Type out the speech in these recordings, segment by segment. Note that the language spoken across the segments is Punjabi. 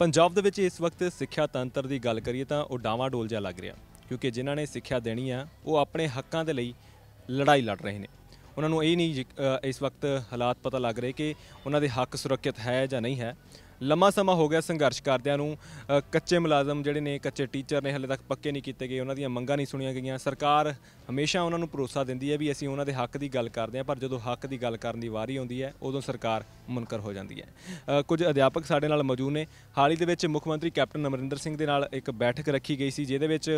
ਪੰਜਾਬ ਦੇ ਵਿੱਚ ਇਸ ਵਕਤ ਸਿੱਖਿਆ ਤੰਤਰ ਦੀ ਗੱਲ ਕਰੀਏ ਤਾਂ ਉਹ ਡਾਵਾ ਡੋਲ ਜਿਹਾ ਲੱਗ ਰਿਹਾ ਕਿਉਂਕਿ ਜਿਨ੍ਹਾਂ ਨੇ ਸਿੱਖਿਆ ਦੇਣੀ ਆ ਉਹ ਆਪਣੇ ਹੱਕਾਂ ਦੇ ਲਈ ਲੜਾਈ ਲੜ ਰਹੇ ਨੇ ਉਹਨਾਂ ਨੂੰ ਇਹ ਨਹੀਂ ਇਸ ਵਕਤ ਹਾਲਾਤ ਪਤਾ ਲੱਗ ਰਹੇ ਕਿ ਉਹਨਾਂ ਦੇ ਹੱਕ ਸੁਰੱਖਿਅਤ ਹੈ ਜਾਂ ਨਹੀਂ ਹੈ ਲੰਮਾ ਸਮਾਂ ਹੋ ਗਿਆ ਸੰਘਰਸ਼ ਕਰਦਿਆਂ ਨੂੰ ਕੱਚੇ ਮੁਲਾਜ਼ਮ ਜਿਹੜੇ ਨੇ ਕੱਚੇ ਟੀਚਰ ਨੇ ਹਲੇ ਤੱਕ ਪੱਕੇ ਨਹੀਂ ਕੀਤੇ ਗਏ ਉਹਨਾਂ ਦੀਆਂ ਮੰਗਾਂ ਨਹੀਂ ਸੁਣੀਆਂ ਗਈਆਂ ਸਰਕਾਰ ਹਮੇਸ਼ਾ ਉਹਨਾਂ ਨੂੰ ਭਰੋਸਾ ਦਿੰਦੀ ਹੈ ਵੀ ਅਸੀਂ ਉਹਨਾਂ ਦੇ ਹੱਕ ਦੀ ਗੱਲ ਕਰਦੇ ਹਾਂ ਪਰ ਜਦੋਂ ਹੱਕ ਦੀ ਗੱਲ ਕਰਨ ਦੀ ਵਾਰੀ ਆਉਂਦੀ ਹੈ ਉਦੋਂ ਸਰਕਾਰ ਮੁਨਕਰ ਹੋ ਜਾਂਦੀ ਹੈ ਕੁਝ ਅਧਿਆਪਕ ਸਾਡੇ ਨਾਲ ਮੌਜੂਦ ਨੇ ਹਾਲ ਹੀ ਦੇ ਵਿੱਚ ਮੁੱਖ ਮੰਤਰੀ ਕੈਪਟਨ ਅਮਰਿੰਦਰ ਸਿੰਘ ਦੇ ਨਾਲ ਇੱਕ ਬੈਠਕ ਰੱਖੀ ਗਈ ਸੀ ਜਿਹਦੇ ਵਿੱਚ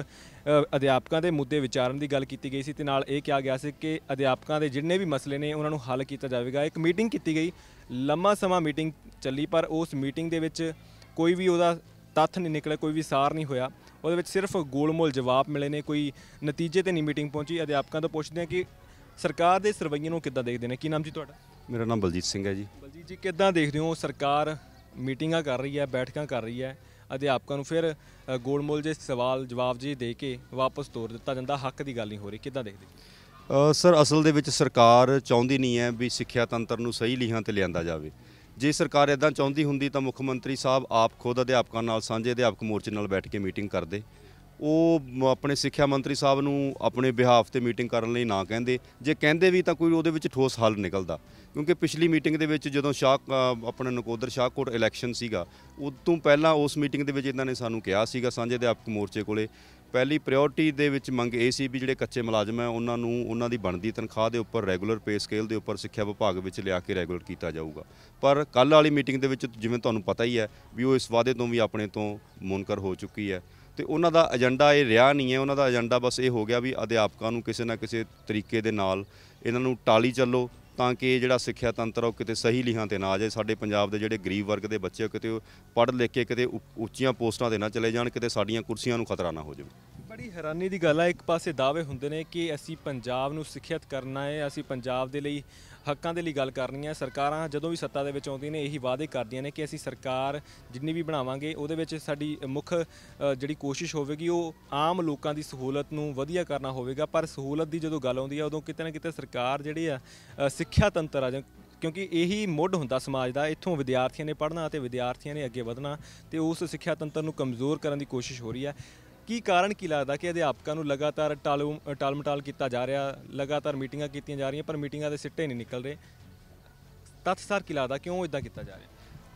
ਅਧਿਆਪਕਾਂ ਦੇ ਮੁੱਦੇ ਵਿਚਾਰਨ ਦੀ ਗੱਲ ਕੀਤੀ ਗਈ ਸੀ ਤੇ ਨਾਲ ਇਹ ਕਿਹਾ ਗਿਆ ਸੀ ਕਿ ਅਧਿਆਪਕਾਂ ਦੇ ਜਿੰਨੇ ਵੀ ਮਸਲੇ ਨੇ ਉਹਨਾਂ ਨੂੰ ਹੱਲ ਕੀਤਾ ਜਾਵੇਗਾ ਇੱਕ ਮੀਟਿੰਗ ਕੀਤੀ ਗਈ ਲੰਮਾ ਸਮਾਂ ਮੀਟਿੰਗ ਚੱਲੀ ਪਰ ਉਸ ਮੀਟਿੰਗ ਦੇ ਵਿੱਚ ਕੋਈ ਵੀ ਉਹਦਾ ਤੱਥ ਨਹੀਂ ਨਿਕਲਿਆ ਕੋਈ ਵੀ ਸਾਰ ਨਹੀਂ ਹੋਇਆ ਉਹਦੇ ਵਿੱਚ ਸਿਰਫ ਗੋਲਮੋਲ ਜਵਾਬ ਮਿਲੇ ਨੇ ਕੋਈ ਨਤੀਜੇ ਤੇ ਨਹੀਂ ਮੀਟਿੰਗ ਪਹੁੰਚੀ ਅਧਿਆਪਕਾਂ ਤੋਂ ਪੁੱਛਦੇ ਆ ਕਿ ਸਰਕਾਰ ਦੇ ਸਰਵਈਏ ਨੂੰ ਕਿੱਦਾਂ ਦੇਖਦੇ ਨੇ ਕੀ ਨਾਮ ਜੀ ਤੁਹਾਡਾ ਮੇਰਾ ਨਾਮ ਬਲਜੀਤ ਸਿੰਘ ਹੈ ਜੀ ਬਲਜੀਤ ਜੀ ਕਿੱਦਾਂ ਦੇਖਦੇ ਹੋ ਸਰਕਾਰ ਮੀਟਿੰਗਾਂ ਕਰ ਰਹੀ ਹੈ ਬੈਠਕਾਂ ਕਰ ਰਹੀ ਹੈ ਅਧਿਆਪਕਾਂ ਨੂੰ ਫਿਰ ਗੋਲਮੋਲ ਜੇ ਸਵਾਲ ਜਵਾਬ ਜੀ ਦੇ ਕੇ ਵਾਪਸ ਤੋਰ ਦਿੱਤਾ ਜਾਂਦਾ ਹੱਕ ਦੀ ਗੱਲ ਨਹੀਂ ਹੋ ਰਹੀ ਕਿੱਦਾਂ ਦੇਖਦੇ ਸਰ ਅਸਲ ਦੇ ਵਿੱਚ ਸਰਕਾਰ ਚਾਹੁੰਦੀ ਨਹੀਂ ਹੈ ਵੀ ਸਿੱਖਿਆ ਤੰਤਰ ਨੂੰ ਸਹੀ ਲੀਹਾਂ ਤੇ ਲਿਆਂਦਾ ਜਾਵੇ ਜੇ ਸਰਕਾਰ ਇਦਾਂ ਚਾਹੁੰਦੀ ਹੁੰਦੀ ਤਾਂ ਮੁੱਖ ਮੰਤਰੀ ਸਾਹਿਬ ਆਪ ਖੁਦ ਅਧਿਆਪਕਾਂ ਨਾਲ ਸਾਂਝੇ ਅਧਿਆਪਕ ਮੋਰਚੇ ਨਾਲ ਬੈਠ ਕੇ ਮੀਟਿੰਗ ਕਰਦੇ ਉਹ ਆਪਣੇ ਸਿੱਖਿਆ ਮੰਤਰੀ ਸਾਹਿਬ ਨੂੰ ਆਪਣੇ ਬਿਹਾਫ ਤੇ ਮੀਟਿੰਗ ਕਰਨ ਲਈ ਨਾ ਕਹਿੰਦੇ ਜੇ ਕਹਿੰਦੇ ਵੀ ਤਾਂ ਕੋਈ ਉਹਦੇ ਵਿੱਚ ਠੋਸ ਹੱਲ ਨਿਕਲਦਾ ਕਿਉਂਕਿ ਪਿਛਲੀ ਮੀਟਿੰਗ ਦੇ ਵਿੱਚ ਜਦੋਂ ਸ਼ਾਹ ਆਪਣਾ ਨਕੋਦਰ ਸ਼ਾਹਕੋਟ ਇਲੈਕਸ਼ਨ ਸੀਗਾ ਉਸ ਤੋਂ ਪਹਿਲਾਂ ਉਸ ਮੀਟਿੰਗ ਦੇ ਵਿੱਚ ਇਹਨਾਂ ਨੇ ਸਾਨੂੰ ਕਿਹਾ ਸੀਗਾ ਸਾਂਝੇ ਅਧਿਆਪਕ ਮੋਰਚੇ ਕੋਲੇ ਪਹਿਲੀ ਪ੍ਰਾਇੋਰਟੀ ਦੇ ਵਿੱਚ ਮੰਗ ਇਹ ਸੀ ਵੀ ਜਿਹੜੇ ਕੱਚੇ ਮੁਲਾਜ਼ਮ ਹੈ ਉਹਨਾਂ ਨੂੰ ਉਹਨਾਂ ਦੀ ਬਣਦੀ ਤਨਖਾਹ ਦੇ ਉੱਪਰ ਰੈਗੂਲਰ ਪੇ ਸਕੇਲ ਦੇ ਉੱਪਰ ਸਿੱਖਿਆ ਵਿਭਾਗ ਵਿੱਚ ਲਿਆ ਕੇ ਰੈਗੂਲਰ ਕੀਤਾ ਜਾਊਗਾ ਪਰ ਕੱਲ ਵਾਲੀ ਮੀਟਿੰਗ ਦੇ ਵਿੱਚ ਜਿਵੇਂ ਤੁਹਾਨੂੰ ਪਤਾ ਹੀ ਹੈ ਵੀ ਉਹ ਇਸ ਵਾਅਦੇ ਤੋਂ ਵੀ ਆਪਣੇ ਤੋਂ ਮੁਨਕਰ ਹੋ ਚੁੱਕੀ ਹੈ ਤੇ ਉਹਨਾਂ ਦਾ ਏਜੰਡਾ ਇਹ ਰਿਹਾ ਨਹੀਂ ਹੈ ਉਹਨਾਂ ਦਾ ਏਜੰਡਾ ਬਸ ਇਹ ਹੋ ਗਿਆ ਵੀ ਅਧਿਆਪਕਾਂ ਨੂੰ ਕਿਸੇ ਨਾ ਕਿਸੇ ਤਰੀਕੇ ਦੇ ਨਾਲ ਇਹਨਾਂ ਨੂੰ ਟਾਲੀ ਚੱਲੋ ਤਾਂ ਕਿ ਜਿਹੜਾ ਸਿੱਖਿਆ ਤੰਤਰ ਉਹ ਕਿਤੇ ਸਹੀ ਲੀਹਾਂ ਤੇ ਨਾ ਆ ਜਾਏ ਸਾਡੇ ਪੰਜਾਬ ਦੇ ਜਿਹੜੇ ਗਰੀਬ ਵਰਗ ਦੇ ਬੱਚੇ ਕਿਤੇ ਪੜ੍ਹ ਲਿਖ ਕੇ ਕਿਤੇ ਉੱਚੀਆਂ ਪੋਸਟਾਂ ਤੇ ਨਾ ਚਲੇ ਜਾਣ ਕਿਤੇ ਸਾਡੀਆਂ ਕੁਰਸੀਆਂ ਨੂੰ ਖਤਰਾ ਨਾ ਹੋ ਜਾਵੇ ਬੜੀ ਹੈਰਾਨੀ ਦੀ ਗੱਲ ਆ ਇੱਕ ਪਾਸੇ ਦਾਅਵੇ ਹੁੰਦੇ ਨੇ ਕਿ ਅਸੀਂ ਪੰਜਾਬ ਨੂੰ ਸਿੱਖਿਅਤ ਕਰਨਾ ਹੈ ਅਸੀਂ ਪੰਜਾਬ ਦੇ ਲਈ ਹੱਕਾਂ ਦੇ ਲਈ ਗੱਲ ਕਰਨੀ ਹੈ ਸਰਕਾਰਾਂ ਜਦੋਂ ਵੀ ਸੱਤਾ ਦੇ ਵਿੱਚ ਆਉਂਦੀਆਂ ਨੇ ਇਹੀ ਵਾਅਦੇ ਕਰਦੀਆਂ ਨੇ ਕਿ ਅਸੀਂ ਸਰਕਾਰ ਜਿੰਨੀ ਵੀ ਬਣਾਵਾਂਗੇ ਉਹਦੇ ਵਿੱਚ ਸਾਡੀ ਮੁੱਖ ਜਿਹੜੀ ਕੋਸ਼ਿਸ਼ ਹੋਵੇਗੀ ਉਹ ਆਮ ਲੋਕਾਂ ਦੀ ਸਹੂਲਤ ਨੂੰ ਵਧੀਆ ਕਰਨਾ ਹੋਵੇਗਾ ਪਰ ਸਹੂਲਤ ਦੀ ਜਦੋਂ ਗੱਲ ਆਉਂਦੀ ਹੈ ਉਦੋਂ ਕਿਤੇ ਨਾ ਕਿਤੇ ਸਰਕਾਰ ਜਿਹੜੀ ਆ ਸਿੱਖਿਆ ਤੰਤਰ ਆ ਕਿਉਂਕਿ ਇਹੀ ਮੁੱਢ ਹੁੰਦਾ ਸਮਾਜ ਦਾ ਇੱਥੋਂ ਵਿਦਿਆਰਥੀਆਂ ਨੇ ਪੜ੍ਹਨਾ ਅਤੇ ਵਿਦਿਆਰਥੀਆਂ ਨੇ ਅੱਗੇ ਵਧਣਾ ਤੇ ਉਸ ਸਿੱਖਿਆ ਤੰਤਰ ਨੂੰ ਕਮਜ਼ੋਰ ਕਰਨ ਦੀ ਕੋਸ਼ਿਸ਼ ਹੋ ਰਹੀ ਹੈ ਕੀ ਕਾਰਨ ਕੀ ਲੱਗਦਾ ਕਿ ਅਧਿਆਪਕਾਂ ਨੂੰ ਲਗਾਤਾਰ ਟਾਲਮਟਾਲ ਕੀਤਾ ਜਾ ਰਿਹਾ ਲਗਾਤਾਰ ਮੀਟਿੰਗਾਂ ਕੀਤੀਆਂ ਜਾ ਰਹੀਆਂ ਪਰ ਮੀਟਿੰਗਾਂ ਦੇ ਸਿੱਟੇ ਨਹੀਂ ਨਿਕਲ ਰਹੇ ਤੱਥ ਸਰ ਕੀ ਲੱਗਦਾ ਕਿਉਂ ਇਦਾਂ ਕੀਤਾ ਜਾ ਰਿਹਾ